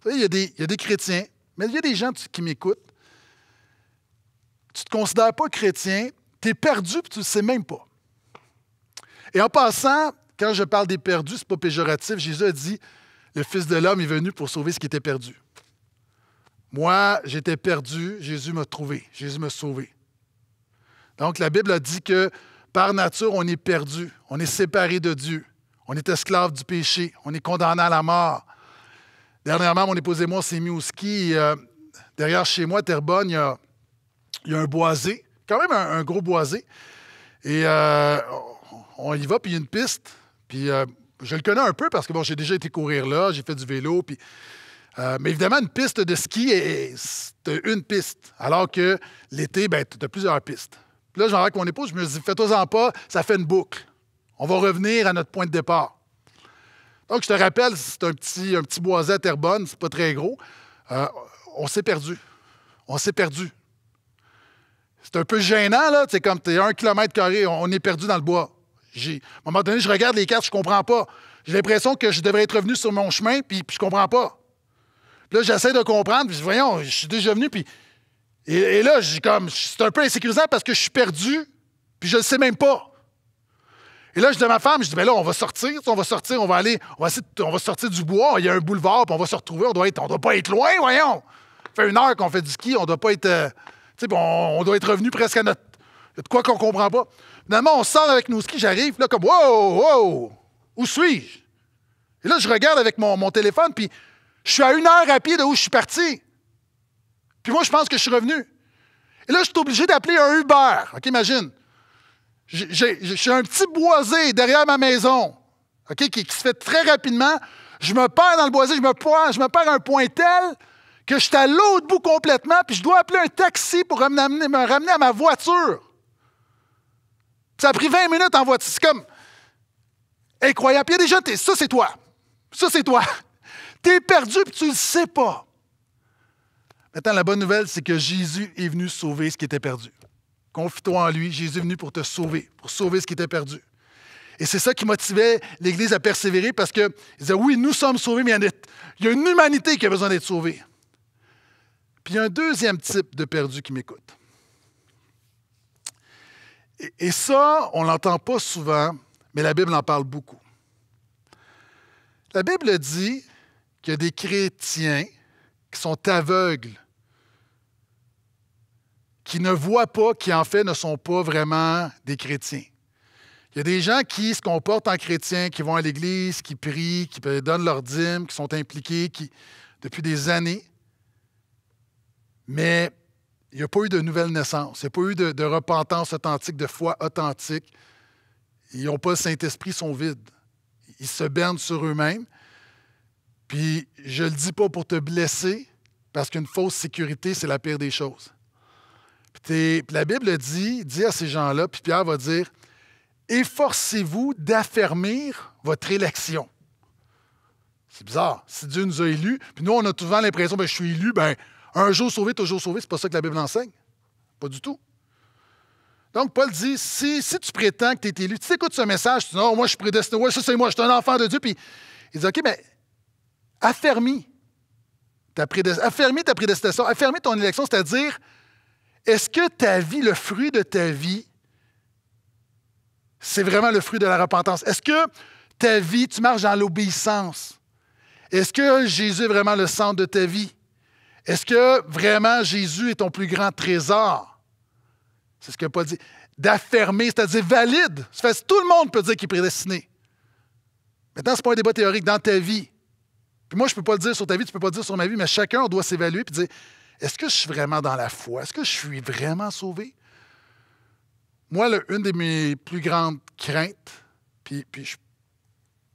il, y a des, il y a des chrétiens, mais il y a des gens qui m'écoutent. Tu ne te considères pas chrétien, tu es perdu, puis tu ne le sais même pas. Et en passant, quand je parle des perdus, ce n'est pas péjoratif. Jésus a dit le Fils de l'homme est venu pour sauver ce qui était perdu. Moi, j'étais perdu, Jésus m'a trouvé, Jésus m'a sauvé. Donc la Bible a dit que par nature, on est perdu, on est séparé de Dieu, on est esclave du péché, on est condamné à la mort. Dernièrement, mon épouse et moi, on s'est mis au ski. Euh, derrière chez moi, à Terrebonne, il y a, un boisé, quand même un, gros boisé. Et euh, on y va, puis il y a une piste. Puis euh, je le connais un peu parce que bon, j'ai déjà été courir là, j'ai fait du vélo. Puis, euh, mais évidemment, une piste de ski, c'est une piste. Alors que l'été, ben, tu as plusieurs pistes. là, j'en avec mon épouse, je me dis, fais-toi-en pas, ça fait une boucle. On va revenir à notre point de départ. Donc, je te rappelle, c'est un petit, un petit boisé à c'est pas très gros. Euh, on s'est perdu. On s'est perdu. C'est un peu gênant, là. C'est comme, t'es un kilomètre carré, on est perdu dans le bois à un moment donné, je regarde les cartes, je ne comprends pas. J'ai l'impression que je devrais être revenu sur mon chemin, puis, je je comprends pas. là, j'essaie de comprendre, puis voyons, je suis déjà venu, puis. Et, là, C'est un peu insécurisant parce que je suis perdu, puis je le sais même pas. Et là, je dis à ma femme, je dis, ben là, on va sortir, on va sortir, on va aller, on va, sortir du bois, il y a un boulevard, puis on va se retrouver, on doit doit pas être loin, voyons. Ça fait une heure qu'on fait du ski, on doit pas être, euh, tu sais, on, on, doit être revenu presque à notre, de quoi qu'on comprend pas. Finalement, on sort avec nos skis, j'arrive, là, comme Wow, wow, où suis-je? Et là, je regarde avec mon, téléphone, puis je suis à une heure à pied de où je suis parti. Puis moi, je pense que je suis revenu. Et là, je suis obligé d'appeler un Uber. OK, imagine. J'ai suis un petit boisé derrière ma maison, OK, qui, se fait très rapidement. Je me perds dans le boisé, je me perds, je me perds un point tel que je suis à l'autre bout complètement, puis je dois appeler un taxi pour me ramener à ma voiture. Ça a pris 20 minutes en voiture. C'est comme incroyable. Puis il y a des ça c'est toi. Ça c'est toi. *laughs* Tu es perdu et tu ne le sais pas. Maintenant, la bonne nouvelle, c'est que Jésus est venu sauver ce qui était perdu. Confie-toi en lui. Jésus est venu pour te sauver, pour sauver ce qui était perdu. Et c'est ça qui motivait l'Église à persévérer parce que disaient, oui, nous sommes sauvés, mais il y a une humanité qui a besoin d'être sauvée. Puis il y a un deuxième type de perdu qui m'écoute. Et, ça, on l'entend pas souvent, mais la Bible en parle beaucoup. La Bible dit qu'il y a des chrétiens qui sont aveugles, qui ne voient pas, qui en fait ne sont pas vraiment des chrétiens. Il y a des gens qui se comportent en chrétiens, qui vont à l'Église, qui prient, qui donnent leur dîme, qui sont impliqués qui, depuis des années. Mais il n'y a pas eu de nouvelle naissance. Il n'y a pas eu de, repentance authentique, de foi authentique. Ils n'ont pas le Saint-Esprit, ils sont vides. Ils se bernent sur eux-mêmes. Puis je ne le dis pas pour te blesser, parce qu'une fausse sécurité, c'est la pire des choses. Puis la Bible dit, à ces gens-là, puis Pierre va dire, efforcez-vous d'affermir votre élection. C'est bizarre. Si Dieu nous a élus, puis nous, on a souvent l'impression, ben, je suis élu, ben, un jour sauvé, toujours sauvé, c'est pas ça que la Bible enseigne. Pas du tout. Donc, Paul dit si, si tu prétends que tu es élu, tu écoutes ce message, tu dis non, oh, moi je suis prédestiné, ouais, ça c'est moi, je suis un enfant de Dieu. Puis il dit OK, mais ta, affermis ta prédestination, affermis ton élection, c'est-à-dire, est-ce que ta vie, le fruit de ta vie, c'est vraiment le fruit de la repentance? Est-ce que ta vie, tu marches dans l'obéissance? Est-ce que Jésus est vraiment le centre de ta vie? Est-ce que vraiment Jésus est ton plus grand trésor? C'est ce que pas dit. D'affirmer, c'est-à-dire valide. Tout le monde peut dire qu'il est prédestiné. Maintenant, ce n'est pas un débat théorique dans ta vie. Puis moi, je ne peux pas le dire sur ta vie, tu ne peux pas le dire sur ma vie, mais chacun doit s'évaluer et dire est-ce que je suis vraiment dans la foi? Est-ce que je suis vraiment sauvé? Moi, une de mes plus grandes craintes, puis, je ne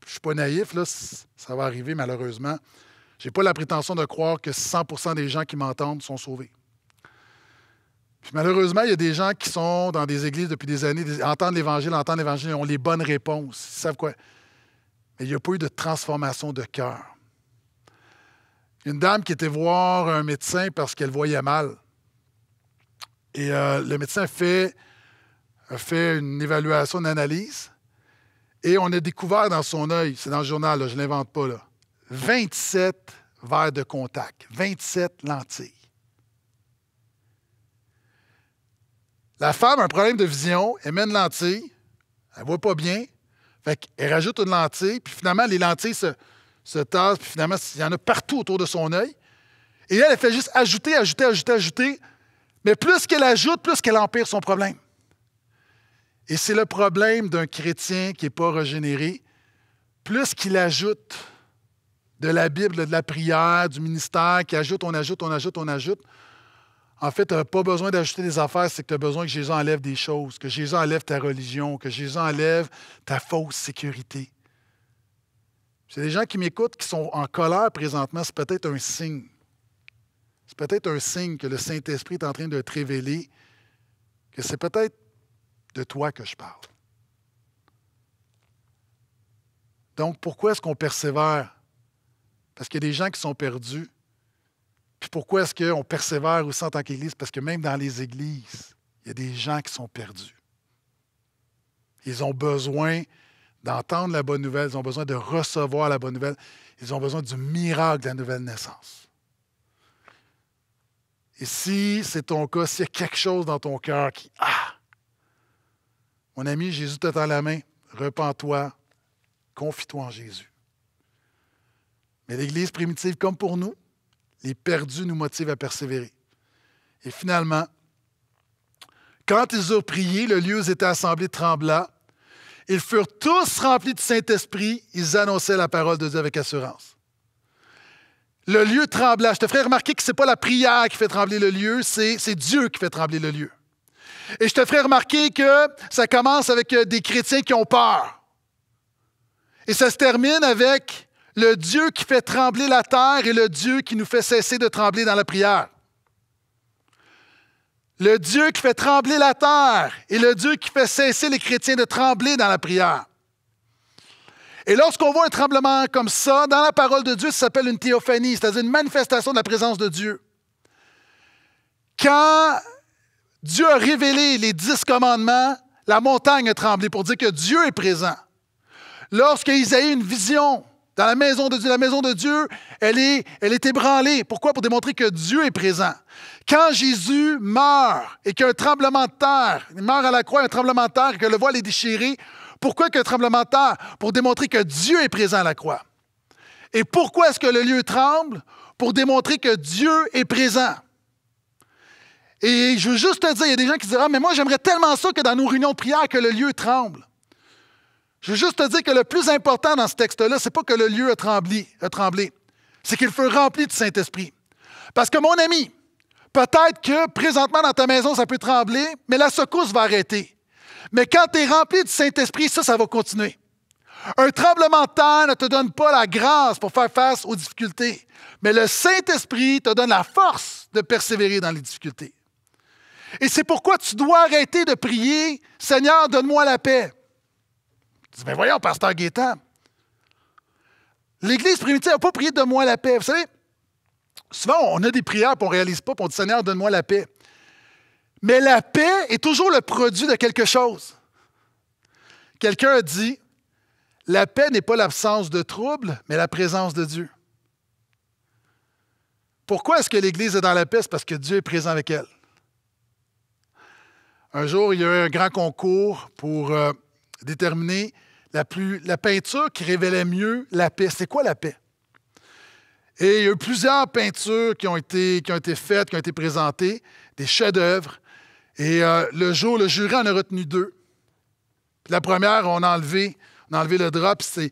suis pas naïf, ça va arriver malheureusement, je n'ai pas la prétention de croire que 100 des gens qui m'entendent sont sauvés. malheureusement, il y a des gens qui sont dans des églises depuis des années, entendent l'Évangile, entendent l'Évangile, ont les bonnes réponses. Ils savent quoi? Mais il n'y a pas eu de transformation de cœur. Une dame qui était voir un médecin parce qu'elle voyait mal. Et euh, le médecin fait, a fait une évaluation, une analyse. Et on a découvert dans son œil, c'est dans le journal, je ne l'invente pas, là, 27 verres de contact, 27 lentilles. La femme a un problème de vision, elle met une lentille, elle ne voit pas bien, elle rajoute une lentille, puis finalement, les lentilles se, se tassent, puis finalement, il y en a partout autour de son œil. Et là, elle fait juste ajouter, ajouter, ajouter, ajouter. Mais plus qu'elle ajoute, plus qu'elle empire son problème. Et c'est le problème d'un chrétien qui n'est pas régénéré. Plus qu'il ajoute, de la Bible, de la prière, du ministère, qui ajoute, on ajoute, on ajoute, on ajoute. En fait, tu n'as pas besoin d'ajouter des affaires, c'est que tu as besoin que Jésus enlève des choses, que Jésus enlève ta religion, que Jésus enlève ta fausse sécurité. C'est des gens qui m'écoutent, qui sont en colère présentement, c'est peut-être un signe. C'est peut-être un signe que le Saint-Esprit est en train de te révéler que c'est peut-être de toi que je parle. Donc, pourquoi est-ce qu'on persévère? Parce qu'il y a des gens qui sont perdus. Puis pourquoi est-ce qu'on persévère aussi en tant qu'Église? Parce que même dans les églises, il y a des gens qui sont perdus. Ils ont besoin d'entendre la bonne nouvelle, ils ont besoin de recevoir la bonne nouvelle, ils ont besoin du miracle de la nouvelle naissance. Et si c'est ton cas, s'il y a quelque chose dans ton cœur qui, ah, mon ami, Jésus te tend la main, repens-toi, confie-toi en Jésus. Mais l'Église primitive, comme pour nous, les perdus nous motivent à persévérer. Et finalement, quand ils eurent prié, le lieu où ils étaient assemblés trembla. Ils furent tous remplis de Saint-Esprit. Ils annonçaient la parole de Dieu avec assurance. Le lieu trembla. Je te ferai remarquer que ce n'est pas la prière qui fait trembler le lieu, c'est Dieu qui fait trembler le lieu. Et je te ferai remarquer que ça commence avec euh, des chrétiens qui ont peur. Et ça se termine avec le Dieu qui fait trembler la terre et le Dieu qui nous fait cesser de trembler dans la prière. Le Dieu qui fait trembler la terre et le Dieu qui fait cesser les chrétiens de trembler dans la prière. Et lorsqu'on voit un tremblement comme ça, dans la parole de Dieu, ça s'appelle une théophanie, c'est-à-dire une manifestation de la présence de Dieu. Quand Dieu a révélé les dix commandements, la montagne a tremblé pour dire que Dieu est présent. Lorsque Isaïe a une vision dans la maison de Dieu, la maison de Dieu, elle est, elle ébranlée. Pourquoi? Pour démontrer que Dieu est présent. Quand Jésus meurt et qu'un un tremblement de terre, il meurt à la croix, un tremblement de terre, que le voile est déchiré, pourquoi un tremblement de terre? Pour démontrer que Dieu est présent à la croix. Et pourquoi est-ce que le lieu tremble? Pour démontrer que Dieu est présent. Et je veux juste te dire, il y a des gens qui diront, ah, mais moi, j'aimerais tellement ça que dans nos réunions de prière, que le lieu tremble. Je veux juste te dire que le plus important dans ce texte-là, c'est pas que le lieu a tremblé, a tremblé c'est qu'il fut rempli du Saint-Esprit. Parce que mon ami, peut-être que présentement dans ta maison, ça peut trembler, mais la secousse va arrêter. Mais quand tu es rempli du Saint-Esprit, ça, ça va continuer. Un tremblement de terre ne te donne pas la grâce pour faire face aux difficultés, mais le Saint-Esprit te donne la force de persévérer dans les difficultés. Et c'est pourquoi tu dois arrêter de prier, Seigneur, donne-moi la paix dis, mais ben voyons, pasteur Gaétan, l'Église primitive n'a pas prié de moi la paix. Vous savez, souvent, on a des prières, puis on ne réalise pas, puis on dit, Seigneur, donne-moi la paix. Mais la paix est toujours le produit de quelque chose. Quelqu'un a dit, la paix n'est pas l'absence de troubles, mais la présence de Dieu. Pourquoi est-ce que l'Église est dans la paix? C'est parce que Dieu est présent avec elle. Un jour, il y a eu un grand concours pour euh, déterminer la, plus, la peinture qui révélait mieux la paix. C'est quoi la paix? Et il y a eu plusieurs peintures qui ont été, qui ont été faites, qui ont été présentées, des chefs-d'œuvre. Et euh, le jour, le jury en a retenu deux. la première, on a enlevé, on a enlevé le drap, c'est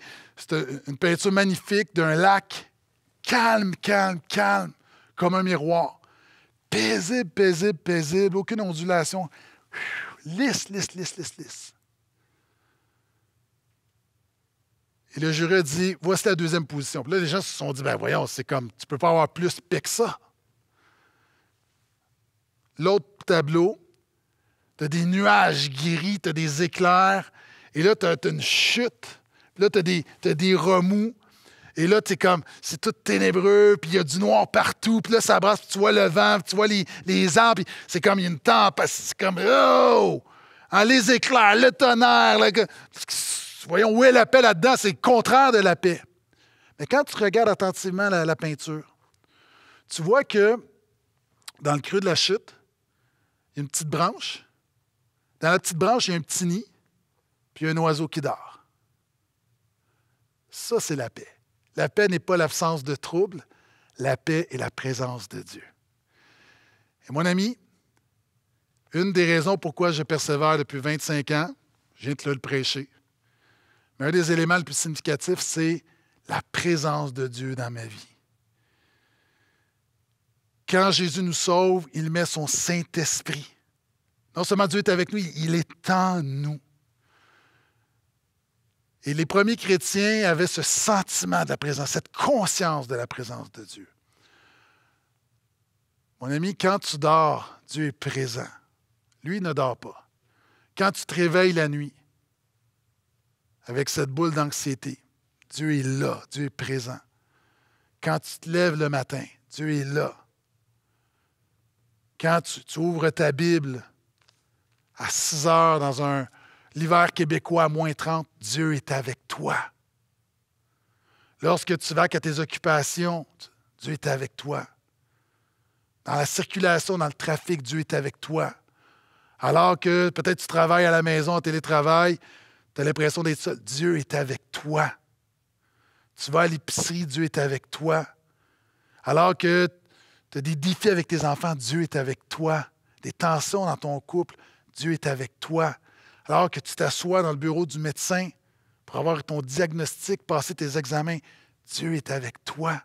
une peinture magnifique d'un lac calme, calme, calme, comme un miroir. Paisible, paisible, paisible, aucune ondulation. Lisse, lisse, lisse, lisse, lisse. Et le jury a dit Voici la deuxième position. Puis là, les gens se sont dit Ben voyons, c'est comme, tu peux pas avoir plus pic que ça. L'autre tableau, tu as des nuages gris, tu as des éclairs, et là, tu as, une chute, là, tu as, des remous, et là, tu comme, c'est tout ténébreux, puis il y a du noir partout, puis là, ça brasse, puis tu vois le vent, puis tu vois les, arbres, c'est comme, il y a une tempête, c'est comme, oh! Hein, les éclairs, le tonnerre, le... Voyons où est la paix là-dedans, c'est le contraire de la paix. Mais quand tu regardes attentivement la, peinture, tu vois que dans le creux de la chute, il y a une petite branche. Dans la petite branche, il y a un petit nid, puis il y a un oiseau qui dort. Ça, c'est la paix. La paix n'est pas l'absence de troubles, la paix est la présence de Dieu. Et mon ami, une des raisons pourquoi je persévère depuis 25 ans, je viens de le prêcher, un des éléments les plus significatifs, c'est la présence de Dieu dans ma vie. Quand Jésus nous sauve, il met son Saint-Esprit. Non seulement Dieu est avec nous, il est en nous. Et les premiers chrétiens avaient ce sentiment de la présence, cette conscience de la présence de Dieu. Mon ami, quand tu dors, Dieu est présent. Lui ne dort pas. Quand tu te réveilles la nuit, avec cette boule d'anxiété. Dieu est là, Dieu est présent. Quand tu te lèves le matin, Dieu est là. Quand tu, ouvres ta Bible à 6 heures dans un l'hiver québécois à moins 30, Dieu est avec toi. Lorsque tu vas à tes occupations, Dieu est avec toi. Dans la circulation, dans le trafic, Dieu est avec toi. Alors que peut-être tu travailles à la maison, en télétravail, tu as l'impression d'être seul. Dieu est avec toi. Tu vas à l'épicerie, Dieu est avec toi. Alors que tu as des défis avec tes enfants, Dieu est avec toi. Des tensions dans ton couple, Dieu est avec toi. Alors que tu t'assois dans le bureau du médecin pour avoir ton diagnostic, passer tes examens, Dieu est avec toi.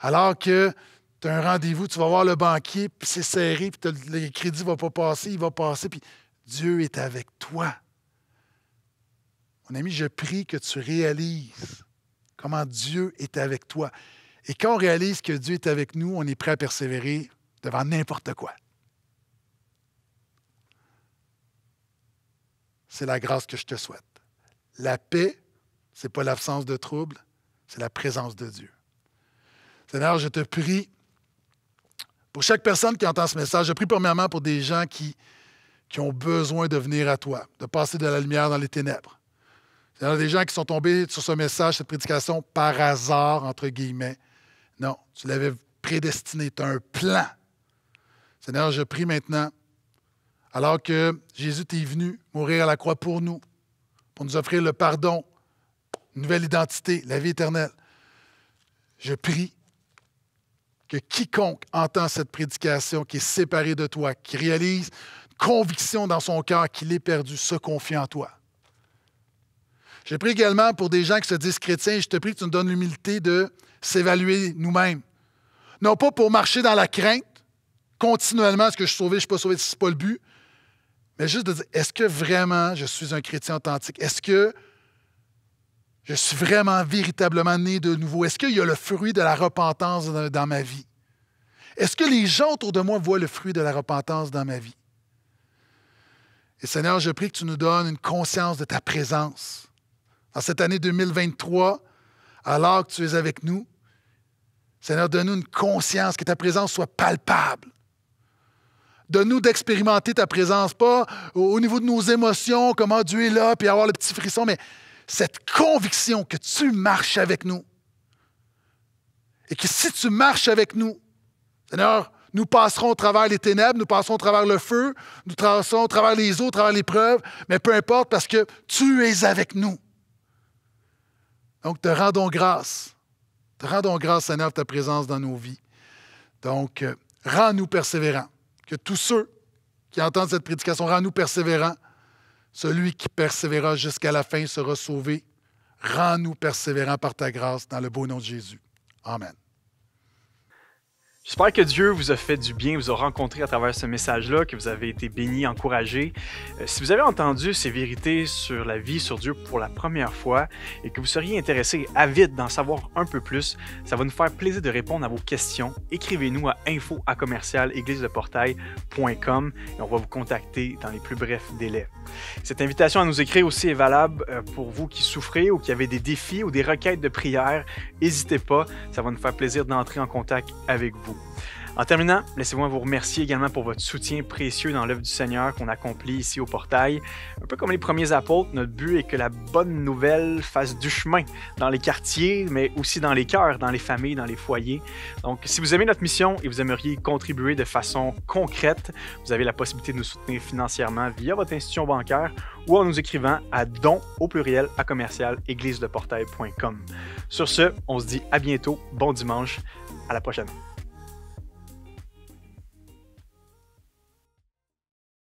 Alors que tu as un rendez-vous, tu vas voir le banquier, puis c'est serré, puis le crédit ne va pas passer, il va passer, puis Dieu est avec toi. Mon ami, je prie que tu réalises comment Dieu est avec toi. Et quand on réalise que Dieu est avec nous, on est prêt à persévérer devant n'importe quoi. C'est la grâce que je te souhaite. La paix, ce n'est pas l'absence de troubles, c'est la présence de Dieu. Seigneur, je te prie pour chaque personne qui entend ce message. Je prie premièrement pour des gens qui, qui ont besoin de venir à toi, de passer de la lumière dans les ténèbres. Il y a des gens qui sont tombés sur ce message, cette prédication, par hasard, entre guillemets. Non, tu l'avais prédestiné, tu as un plan. Seigneur, je prie maintenant, alors que Jésus est venu mourir à la croix pour nous, pour nous offrir le pardon, une nouvelle identité, la vie éternelle. Je prie que quiconque entend cette prédication, qui est séparé de toi, qui réalise une conviction dans son cœur qu'il est perdu, se confie en toi. Je prie également pour des gens qui se disent chrétiens, je te prie que tu nous donnes l'humilité de s'évaluer nous-mêmes. Non pas pour marcher dans la crainte, continuellement, est-ce que je suis sauvé, je ne suis pas sauvé, ce n'est pas le but, mais juste de dire, est-ce que vraiment je suis un chrétien authentique? Est-ce que je suis vraiment, véritablement né de nouveau? Est-ce qu'il y a le fruit de la repentance dans ma vie? Est-ce que les gens autour de moi voient le fruit de la repentance dans ma vie? Et Seigneur, je prie que tu nous donnes une conscience de ta présence en cette année 2023, alors que tu es avec nous. Seigneur, donne-nous une conscience, que ta présence soit palpable. Donne-nous d'expérimenter ta présence, pas au niveau de nos émotions, comment Dieu est là, puis avoir le petit frisson, mais cette conviction que tu marches avec nous. Et que si tu marches avec nous, Seigneur, nous passerons au travers les ténèbres, nous passerons au travers le feu, nous passerons au travers les eaux, au travers l'épreuve, mais peu importe parce que tu es avec nous. Donc, te rendons grâce. Te rendons grâce, Seigneur, de ta présence dans nos vies. Donc, euh, rends-nous persévérants. Que tous ceux qui entendent cette prédication, rends-nous persévérants. Celui qui persévérera jusqu'à la fin sera sauvé. Rends-nous persévérants par ta grâce dans le beau nom de Jésus. Amen. J'espère que Dieu vous a fait du bien, vous a rencontré à travers ce message-là, que vous avez été béni, encouragé. Euh, si vous avez entendu ces vérités sur la vie, sur Dieu pour la première fois et que vous seriez intéressé, avide d'en savoir un peu plus, ça va nous faire plaisir de répondre à vos questions. Écrivez-nous à info à commercial et on va vous contacter dans les plus brefs délais. Cette invitation à nous écrire aussi est valable euh, pour vous qui souffrez ou qui avez des défis ou des requêtes de prière. N'hésitez pas, ça va nous faire plaisir d'entrer en contact avec vous. En terminant, laissez-moi vous remercier également pour votre soutien précieux dans l'œuvre du Seigneur qu'on accomplit ici au portail. Un peu comme les premiers apôtres, notre but est que la bonne nouvelle fasse du chemin dans les quartiers, mais aussi dans les cœurs, dans les familles, dans les foyers. Donc, si vous aimez notre mission et vous aimeriez contribuer de façon concrète, vous avez la possibilité de nous soutenir financièrement via votre institution bancaire ou en nous écrivant à don au pluriel à commercial portail.com. Sur ce, on se dit à bientôt, bon dimanche, à la prochaine.